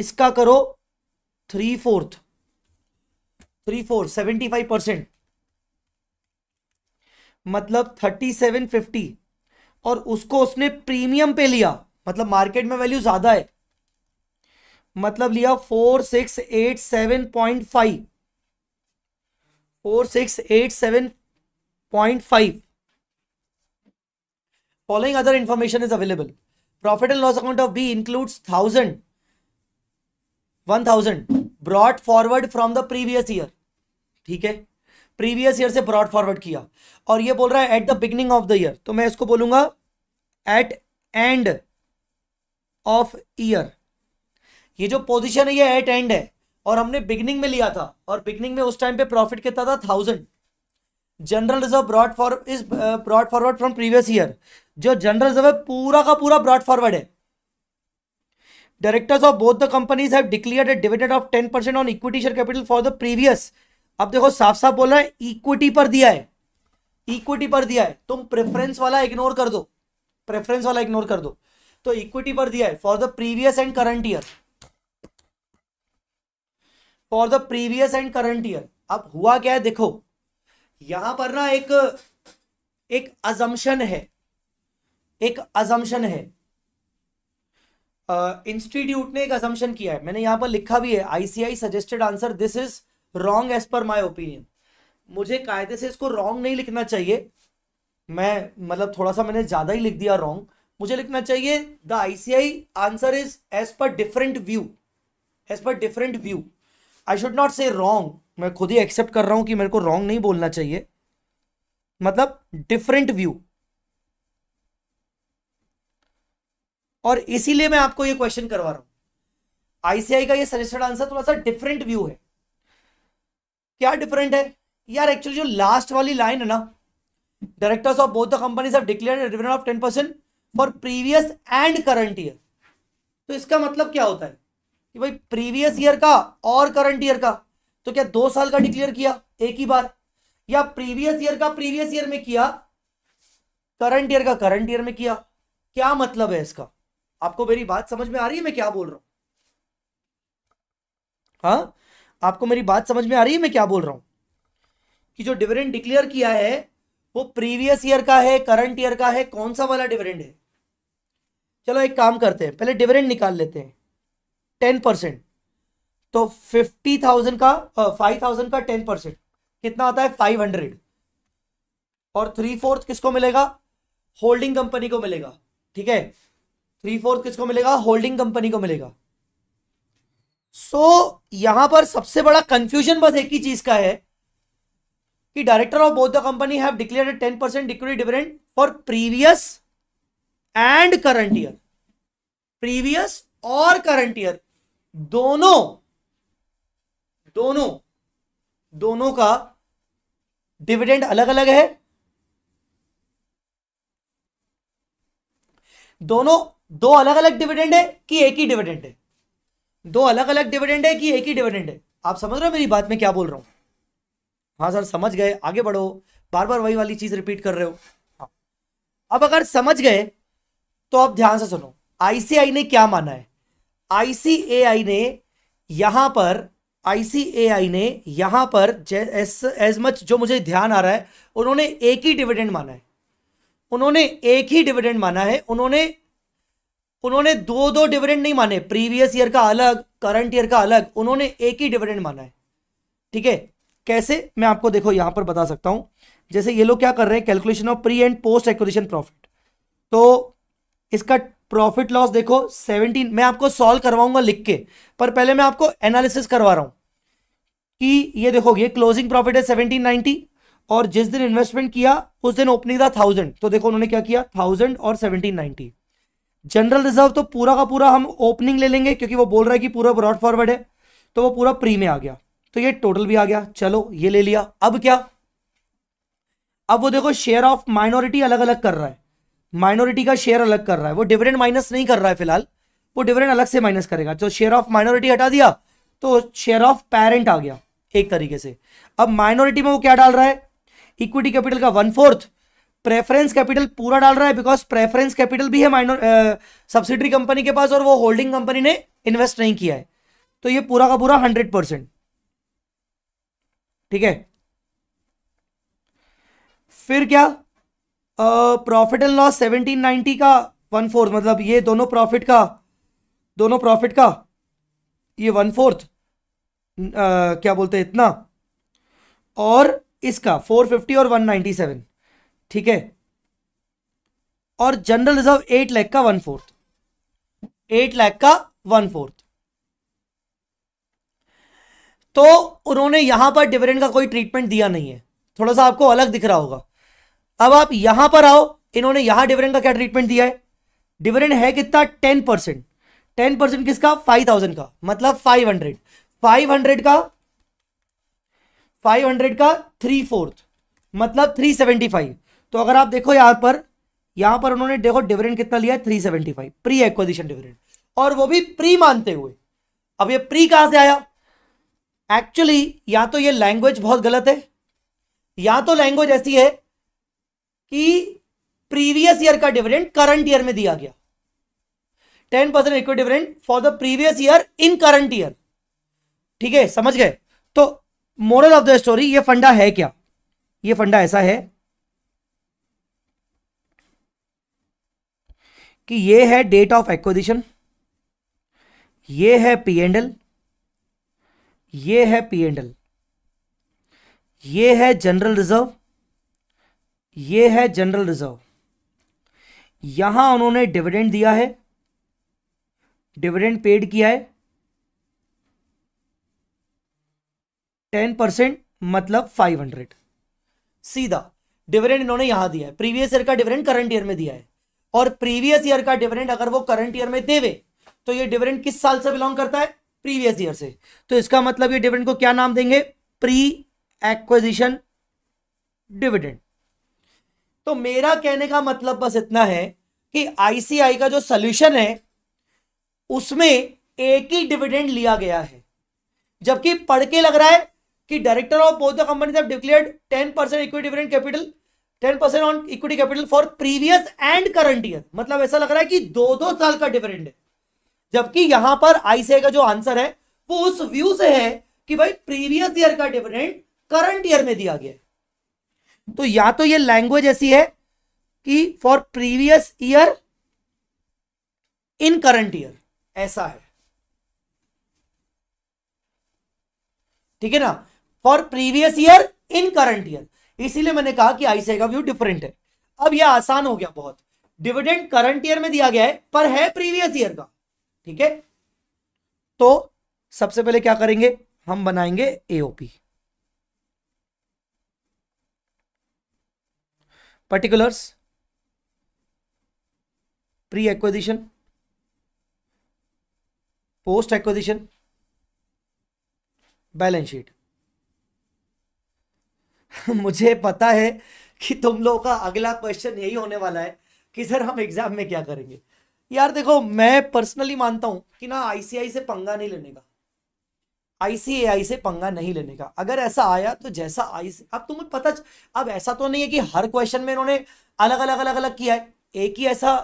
इसका करो three fourth three fourth seventy five percent मतलब थर्टी सेवन फिफ्टी और उसको उसने प्रीमियम पे लिया मतलब मार्केट में वैल्यू ज्यादा है मतलब लिया four six eight seven point five four six eight seven point five following other information is available profit and loss account of B includes thousand one thousand brought forward from the previous year ठीक है प्रीवियस ईयर से ब्रॉड फॉरवर्ड किया और ये बोल रहा है at the beginning of the year तो मैं इसको बोलूंगा एट एंड ऑफ ईयर ये जो पोजीशन है ये एट एंड है और हमने बिगनिंग में लिया था और बिगनिंग में उस टाइम पे प्रॉफिट कितना था thousand general reserve brought for is brought forward from previous year जो जनरल रिजर्व है पूरा का पूरा ब्रॉड फॉरवर्ड है directors of both the companies have declared a dividend of ten percent on equity share capital for the previous अब देखो साफ साफ बोल रहा है इक्विटी पर दिया है इक्विटी पर दिया है तुम प्रेफरेंस वाला इग्नोर कर दो प्रेफरेंस वाला इग्नोर कर दो तो इक्विटी पर दिया है for the previous and current year for the previous and current year अब हुआ क्या है देखो यहां पर ना एक एक अजम्पन है एक अजम्पन है इंस्टीट्यूट uh, ने एक अजम्पन किया है मैंने यहां पर लिखा भी है ICI suggested answer this is wrong as per my opinion मुझे कायदे से इसको रॉन्ग नहीं लिखना चाहिए मैं मतलब थोड़ा सा मैंने ज्यादा ही लिख दिया रॉन्ग मुझे लिखना चाहिए the ICI answer is as per different view as per different view I should not say wrong मैं खुद ही एक्सेप्ट कर रहा हूं कि मेरे को रॉन्ग नहीं बोलना चाहिए मतलब डिफरेंट व्यू और इसीलिए मैं आपको ये क्वेश्चन करवा रहा हूं आईसीआई का ये सजेस्टेड आंसर थोड़ा सा डिफरेंट व्यू है क्या डिफरेंट है यार एक्चुअली जो लास्ट वाली लाइन है ना directors of both the companies of declare dividend of ten percent for previous and current year तो इसका मतलब क्या होता है कि भाई प्रीवियस ईयर का और करंट ईयर का तो क्या दो साल का डिक्लेयर किया एक ही बार या प्रीवियस ईयर का प्रीवियस ईयर में किया करंट ईयर का करंट ईयर में किया क्या मतलब है इसका आपको मेरी बात समझ में आ रही है मैं क्या बोल रहा हूं हाँ आपको मेरी बात समझ में आ रही है मैं क्या बोल रहा हूं कि जो डिविडेंड डिक्लेयर किया है वो प्रीवियस ईयर का है करंट ईयर का है कौन सा वाला डिविडेंड है चलो एक काम करते हैं पहले डिविडेंड निकाल लेते हैं टेन परसेंट तो फिफ्टी थाउजेंड का फाइव थाउजेंड का टेन परसेंट कितना आता है फाइव हंड्रेड और थ्री फोर्थ किसको मिलेगा होल्डिंग कंपनी को मिलेगा ठीक है थ्री फोर्थ किसको मिलेगा होल्डिंग कंपनी को मिलेगा सो so, यहां पर सबसे बड़ा कंफ्यूजन बस एक ही चीज का है कि director of both the company have declare ten percent equity dividend for previous and current year previous और करंट ईयर दोनों दोनों दोनों का डिविडेंड अलग अलग है दोनों दो अलग अलग डिविडेंड है कि एक ही डिविडेंड है दो अलग अलग डिविडेंड है कि एक ही डिविडेंड है आप समझ रहे हो मेरी बात में क्या बोल रहा हूँ हाँ सर समझ गए आगे बढ़ो बार बार वही वाली चीज रिपीट कर रहे हो हाँ। अब अगर समझ गए तो आप ध्यान से सुनो आईसीआई ने क्या माना है आईसीएआई ने यहां पर आईसीएआई ने यहां पर एज मच जो मुझे ध्यान आ रहा है उन्होंने एक ही डिविडेंड माना है उन्होंने एक ही डिविडेंड माना है उन्होंने उन्होंने दो दो डिविडेंड नहीं माने प्रीवियस ईयर का अलग करंट ईयर का अलग उन्होंने एक ही डिविडेंड माना है ठीक है कैसे मैं आपको देखो यहां पर बता सकता हूं जैसे ये लोग क्या कर रहे हैं calculation of pre and post acquisition profit तो इसका प्रॉफिट लॉस देखो 17 मैं आपको सॉल्व करवाऊंगा लिख के पर पहले मैं आपको एनालिसिस करवा रहा हूं कि ये देखो ये क्लोजिंग प्रॉफिट है 1790 और जिस दिन इन्वेस्टमेंट किया उस दिन ओपनिंग था थाउजेंड तो देखो उन्होंने क्या किया थाउजेंड और सेवनटीन नाइनटी जनरल रिजर्व तो पूरा का पूरा हम ओपनिंग ले लेंगे क्योंकि वो बोल रहा है कि पूरा ब्रॉड फॉरवर्ड है तो वो पूरा प्री में आ गया तो ये टोटल भी आ गया चलो ये ले लिया अब क्या अब वो देखो शेयर ऑफ माइनॉरिटी अलग अलग कर रहा है माइनॉरिटी का शेयर अलग कर रहा है वो डिविडेंड माइनस नहीं कर रहा है फिलहाल वो डिविडेंड अलग से माइनस करेगा जो शेयर ऑफ माइनॉरिटी हटा दिया तो शेयर ऑफ पेरेंट आ गया एक तरीके से अब माइनॉरिटी में वो क्या डाल रहा है इक्विटी कैपिटल का वन फोर्थ प्रेफरेंस कैपिटल पूरा डाल रहा है बिकॉज प्रेफरेंस कैपिटल भी है माइनोर सब्सिडरी कंपनी के पास और वो होल्डिंग कंपनी ने इन्वेस्ट नहीं किया है तो ये पूरा का पूरा हंड्रेड परसेंट ठीक है फिर क्या profit and loss seventeen ninety का वन फोर्थ मतलब ये दोनों प्रॉफिट का दोनों प्रॉफिट का ये वन फोर्थ क्या बोलते हैं इतना और इसका फोर फिफ्टी और वन नाइनटी सेवन ठीक है और जनरल रिजर्व एट लैख का वन फोर्थ एट लैख का वन फोर्थ तो उन्होंने यहां पर डिविडेंड का कोई ट्रीटमेंट दिया नहीं है थोड़ा सा आपको अलग दिख रहा होगा अब आप यहां पर आओ इन्होंने यहां डिविडेंड का क्या ट्रीटमेंट दिया है डिविडेंड है कितना टेन परसेंट टेन परसेंट किसका फाइव थाउजेंड का मतलब फाइव हंड्रेड फाइव हंड्रेड का फाइव हंड्रेड का थ्री फोर्थ मतलब थ्री सेवेंटी फाइव तो अगर आप देखो यहां पर यहां पर उन्होंने देखो डिविडेंड कितना लिया है three seventy five pre acquisition dividend और वो भी प्री मानते हुए अब ये प्री कहां से आया एक्चुअली या तो ये लैंग्वेज बहुत गलत है या तो लैंग्वेज ऐसी है कि प्रीवियस ईयर का डिविडेंड करंट ईयर में दिया गया ten percent equity dividend for the previous year in current year ठीक है समझ गए तो मोरल ऑफ द स्टोरी ये फंडा है क्या ये फंडा ऐसा है कि ये है डेट ऑफ एक्विजिशन ये है पी एंड एल ये है पी एंड एल ये है जनरल रिजर्व ये है जनरल रिजर्व यहां उन्होंने डिविडेंड दिया है डिविडेंड पेड किया है टेन परसेंट मतलब फाइव हंड्रेड सीधा डिविडेंड इन्होंने यहां दिया है प्रीवियस ईयर का डिविडेंड करंट ईयर में दिया है और प्रीवियस ईयर का डिविडेंड अगर वो करंट ईयर में देवे तो ये डिविडेंड किस साल से बिलोंग करता है प्रीवियस ईयर से तो इसका मतलब ये डिविडेंड को क्या नाम देंगे प्री एक्विजिशन डिविडेंड तो मेरा कहने का मतलब बस इतना है कि आईसीआई का जो सोल्यूशन है उसमें एक ही डिविडेंड लिया गया है जबकि पढ़ के लग रहा है कि director of both the company ten percent equity dividend capital ten percent on equity capital for previous and current year मतलब ऐसा लग रहा है कि दो दो साल का डिविडेंड है जबकि यहां पर आईसीआई का जो आंसर है वो उस व्यू से है कि भाई प्रीवियस ईयर का डिविडेंड करंट ईयर में दिया गया तो या तो ये लैंग्वेज ऐसी है कि for previous year in current year ऐसा है ठीक है ना for previous year in current year इसीलिए मैंने कहा कि आईसीआई का व्यू डिफरेंट है अब यह आसान हो गया बहुत डिविडेंड करंट ईयर में दिया गया है पर है प्रीवियस ईयर का ठीक है तो सबसे पहले क्या करेंगे हम बनाएंगे AOP particulars pre acquisition post acquisition balance sheet मुझे पता है कि तुम लोगों का अगला क्वेश्चन यही होने वाला है कि सर हम एग्जाम में क्या करेंगे यार देखो मैं पर्सनली मानता हूं कि ना आईसीआई से पंगा नहीं लेने का आईसीआई से पंगा नहीं लेने का अगर ऐसा आया तो जैसा आई अब तुम्हें पता अब ऐसा तो नहीं है कि हर क्वेश्चन में इन्होंने अलग अलग अलग अलग किया है एक ही ऐसा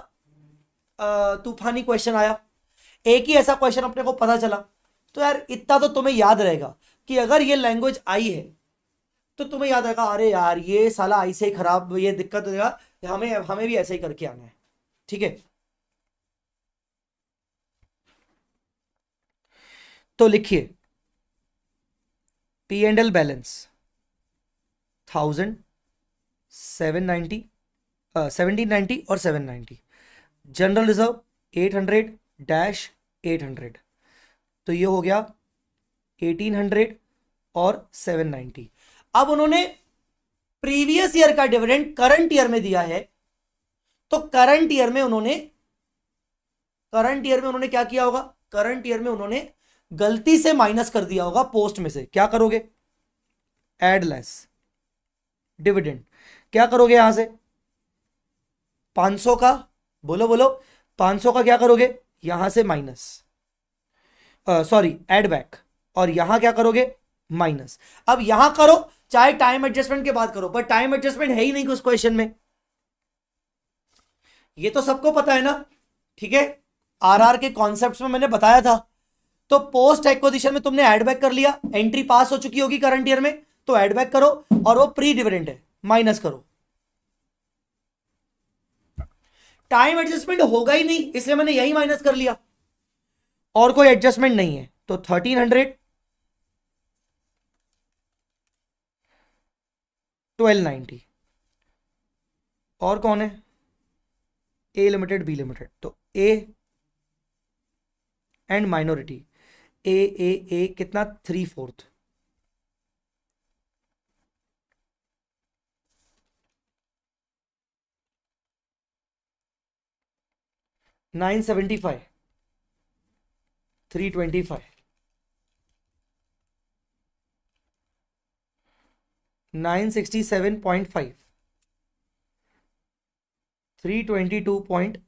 तूफानी क्वेश्चन आया एक ही ऐसा क्वेश्चन अपने को पता चला तो यार इतना तो तुम्हें याद रहेगा कि अगर ये लैंग्वेज आई है तो तुम्हें याद आएगा अरे यार ये साला ऐसे ही खराब ये दिक्कत होगा हमें हमें भी ऐसे ही करके आना है ठीक है तो लिखिए P and L balance thousand seven ninety seventeen ninety और seven ninety general reserve eight hundred dash eight hundred तो ये हो गया एटीन हंड्रेड और सेवन नाइन्टी अब उन्होंने प्रीवियस ईयर का डिविडेंड करंट ईयर में दिया है तो करंट ईयर में उन्होंने करंट ईयर में उन्होंने क्या किया होगा करंट ईयर में उन्होंने गलती से माइनस कर दिया होगा पोस्ट में से क्या करोगे एड लेस डिविडेंड क्या करोगे यहां से 500 का बोलो बोलो 500 का क्या करोगे यहां से माइनस सॉरी एड बैक और यहां क्या करोगे माइनस अब यहां करो चाहे टाइम एडजस्टमेंट की बात करो पर टाइम एडजस्टमेंट है ही नहीं उस क्वेश्चन में ये तो सबको पता है ना ठीक है आरआर के कॉन्सेप्ट में मैंने बताया था तो पोस्ट एक्विजिशन में तुमने एडबैक कर लिया एंट्री पास हो चुकी होगी करंट ईयर में तो एडबैक करो और वो प्री डिविडेंट है माइनस करो टाइम एडजस्टमेंट होगा ही नहीं इसलिए मैंने यही माइनस कर लिया और कोई एडजस्टमेंट नहीं है तो थर्टीन हंड्रेड ट्वेल्व नाइन्टी और कौन है ए लिमिटेड बी लिमिटेड तो ए एंड माइनॉरिटी ए ए ए कितना three fourth nine seventy five three twenty five 967.5 322.5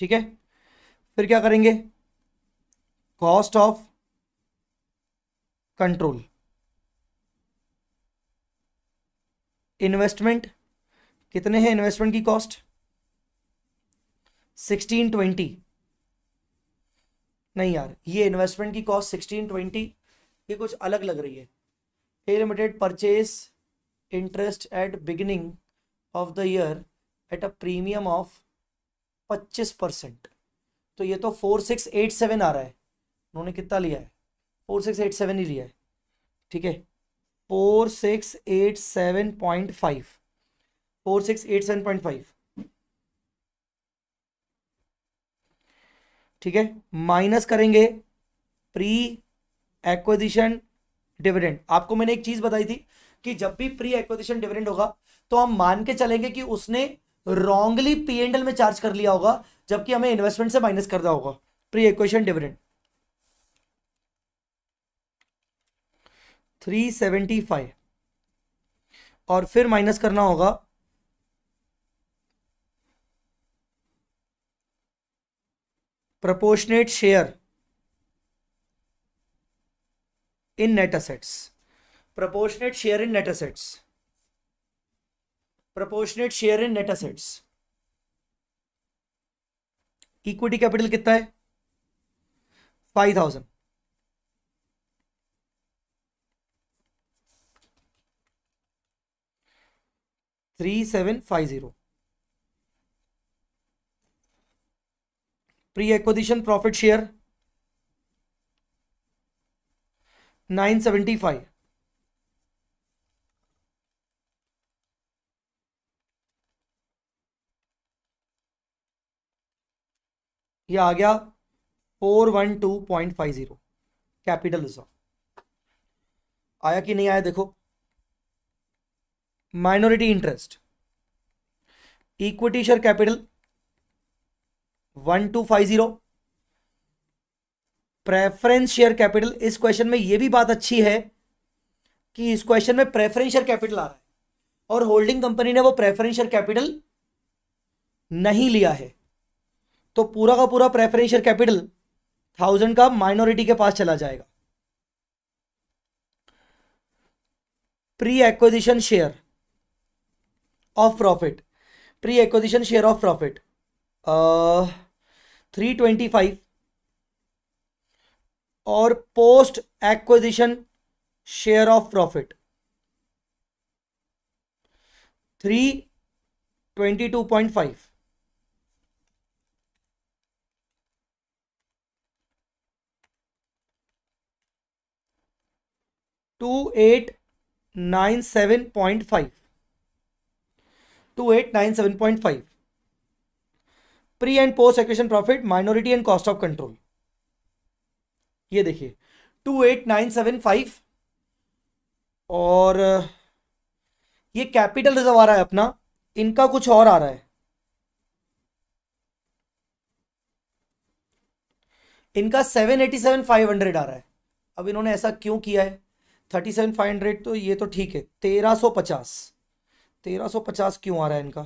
ठीक है फिर क्या करेंगे कॉस्ट ऑफ कंट्रोल इन्वेस्टमेंट कितने हैं इन्वेस्टमेंट की कॉस्ट सिक्सटीन ट्वेंटी नहीं यार ये इन्वेस्टमेंट की कॉस्ट सिक्सटीन ट्वेंटी ये कुछ अलग लग रही है A limited purchase interest at beginning of the year at a premium of पच्चीस परसेंट तो ये तो फोर सिक्स एट सेवन आ रहा है उन्होंने कितना लिया है फोर सिक्स एट सेवन ही लिया है ठीक है four six eight seven point five four six eight seven point five ठीक है माइनस करेंगे प्री एक्विजिशन डिविडेंड आपको मैंने एक चीज बताई थी कि जब भी प्री एक्विजिशन डिविडेंड होगा तो हम मान के चलेंगे कि उसने रॉन्गली पी एंड एल में चार्ज कर लिया होगा जबकि हमें इन्वेस्टमेंट से माइनस करना होगा pre acquisition dividend three seventy five और फिर माइनस करना होगा proportionate share in net assets proportionate share in net assets proportionate share in net assets equity capital कितना है five thousand three seven five zero pre acquisition profit share nine seventy five ये आ गया four one two point five zero capitalism आया कि नहीं आया देखो minority interest equity share capital one two five zero preference share capital इस क्वेश्चन में यह भी बात अच्छी है कि इस क्वेश्चन में प्रेफरेंस शेयर कैपिटल आ रहा है और होल्डिंग कंपनी ने वो प्रेफरेंस शेयर कैपिटल नहीं लिया है तो पूरा का पूरा प्रेफरेंशियल कैपिटल थाउजेंड का माइनॉरिटी के पास चला जाएगा pre acquisition share of profit pre acquisition share of profit three twenty five और post acquisition share of profit three twenty two point five two eight nine seven point five two eight nine seven point five pre and post action profit minority and cost of control ये देखिए two eight nine seven five और uh, ये कैपिटल रिजर्व आ रहा है अपना इनका कुछ और आ रहा है इनका seven eighty seven five hundred आ रहा है अब इन्होंने ऐसा क्यों किया है थर्टी सेवन फाइव हंड्रेड तो ये तो ठीक है तेरह सौ पचास तेरह सौ पचास क्यों आ रहा है इनका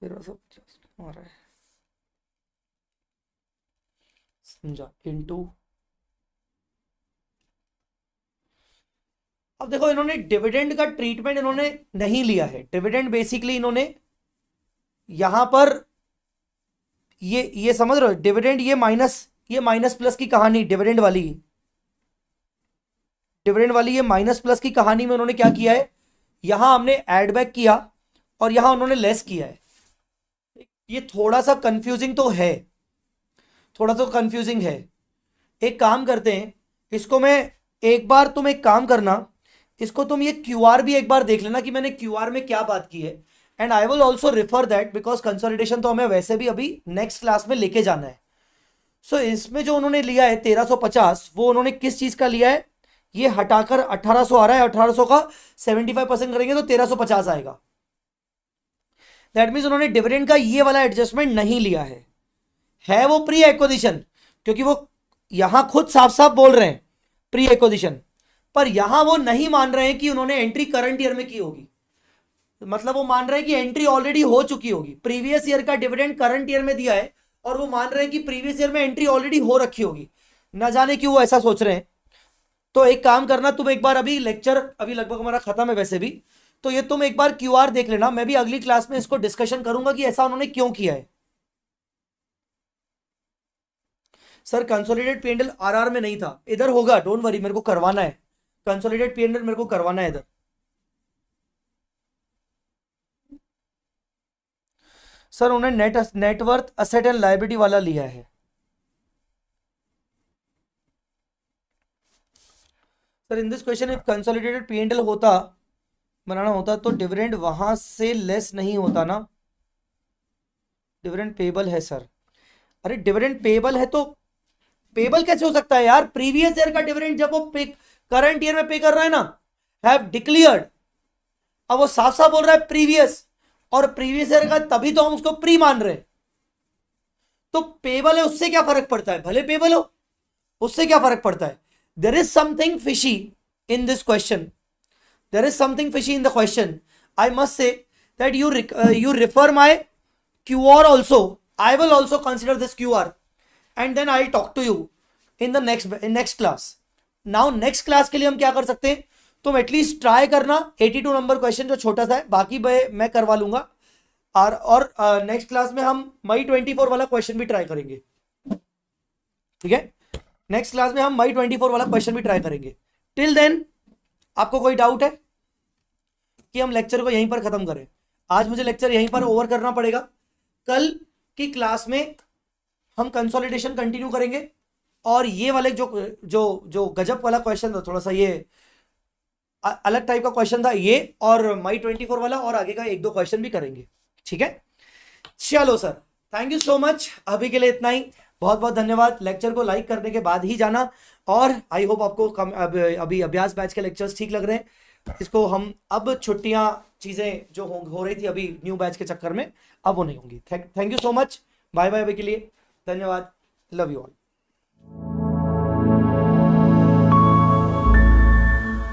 तेरह सौ पचास क्यों आ रहा है समझा अब देखो इन्होंने डिविडेंड का ट्रीटमेंट इन्होंने नहीं लिया है डिविडेंड बेसिकली इन्होंने यहां पर ये ये समझ रहे हो डिविडेंड ये माइनस ये माइनस प्लस की कहानी डिविडेंड वाली डिविडेंड वाली ये माइनस प्लस की कहानी में उन्होंने क्या किया है यहां हमने एड बैक किया और यहां उन्होंने लेस किया है ये थोड़ा सा कंफ्यूजिंग तो है थोड़ा सा कंफ्यूजिंग है एक काम करते हैं इसको मैं एक बार तुम एक काम करना इसको तुम ये क्यू भी एक बार देख लेना कि मैंने क्यू में क्या बात की है and I will also refer that because consolidation तो हमें वैसे भी अभी नेक्स्ट क्लास में लेके जाना है सो इसमें जो उन्होंने लिया है 1350 वो उन्होंने किस चीज का लिया है ये हटाकर 1800 आ रहा है 1800 का 75 परसेंट करेंगे तो 1350 आएगा दैट मीन उन्होंने डिविडेंड का ये वाला एडजस्टमेंट नहीं लिया है है वो प्री एक्विजिशन क्योंकि वो यहां खुद साफ साफ बोल रहे हैं प्री एक्विजिशन पर यहां वो नहीं मान रहे हैं कि उन्होंने एंट्री करंट ईयर में की होगी मतलब वो मान रहे हैं कि एंट्री ऑलरेडी हो चुकी होगी प्रीवियस ईयर का डिविडेंड करंट ईयर में दिया है और वो मान रहे हैं कि प्रीवियस ईयर में एंट्री ऑलरेडी हो रखी होगी ना जाने क्यों वो ऐसा सोच रहे हैं तो एक काम करना तुम एक बार अभी लेक्चर अभी लगभग हमारा खत्म है वैसे भी तो ये तुम एक बार क्यू देख लेना मैं भी अगली क्लास में इसको डिस्कशन करूंगा कि ऐसा उन्होंने क्यों किया है सर कंसोलिडेट पीएनएल आरआर में नहीं था इधर होगा डोंट वरी मेरे को करवाना है कंसोलिडेट पेंडल मेरे को करवाना है इधर सर उन्हें net net worth asset and liability वाला लिया है sir in this question if consolidated PNL होता बनाना होता तो डिविडेंड वहां से लेस नहीं होता ना डिविडेंड पेबल है सर अरे डिविडेंड पेबल है तो पेबल कैसे हो सकता है यार प्रीवियस ईयर का डिविडेंड जब वो पे करंट ईयर में पे कर रहा है ना हैव डिक्लेयर्ड अब वो साफ साफ बोल रहा है प्रीवियस और प्रीवियस ईयर का तभी तो हम उसको प्री मान रहे तो पेबल है उससे क्या फर्क पड़ता है भले पेबल हो उससे क्या फर्क पड़ता है there is something fishy in this question there is something fishy in the question I must say that you you refer my Q R also I will also consider this Q R and then I talk to you in the next next class now next class के लिए हम क्या कर सकते हैं तुम एटलीस्ट ट्राई करना 82 नंबर क्वेश्चन जो छोटा सा है बाकी मैं करवा लूंगा और और नेक्स्ट क्लास में हम मई 24 वाला क्वेश्चन भी ट्राई करेंगे ठीक है नेक्स्ट क्लास में हम मई 24 वाला क्वेश्चन भी ट्राई करेंगे टिल देन आपको कोई डाउट है कि हम लेक्चर को यहीं पर खत्म करें आज मुझे लेक्चर यहीं पर ओवर करना पड़ेगा कल की क्लास में हम कंसोलिडेशन कंटिन्यू करेंगे और ये वाले जो जो जो गजब वाला क्वेश्चन था थोड़ा सा ये अलग टाइप का क्वेश्चन था ये और मई ट्वेंटी फोर वाला और आगे का एक दो क्वेश्चन भी करेंगे ठीक है चलो sir thank you so much अभी के लिए इतना ही बहुत बहुत धन्यवाद लेक्चर को लाइक करने के बाद ही जाना और आई होप आपको कम, अब, अभी अभ्यास बैच के लेक्चर्स ठीक लग रहे हैं इसको हम अब छुट्टियां चीजें जो हो, हो रही थी अभी न्यू बैच के चक्कर में अब वो नहीं होंगी thank you so much bye bye अभी के लिए धन्यवाद लव यू ऑल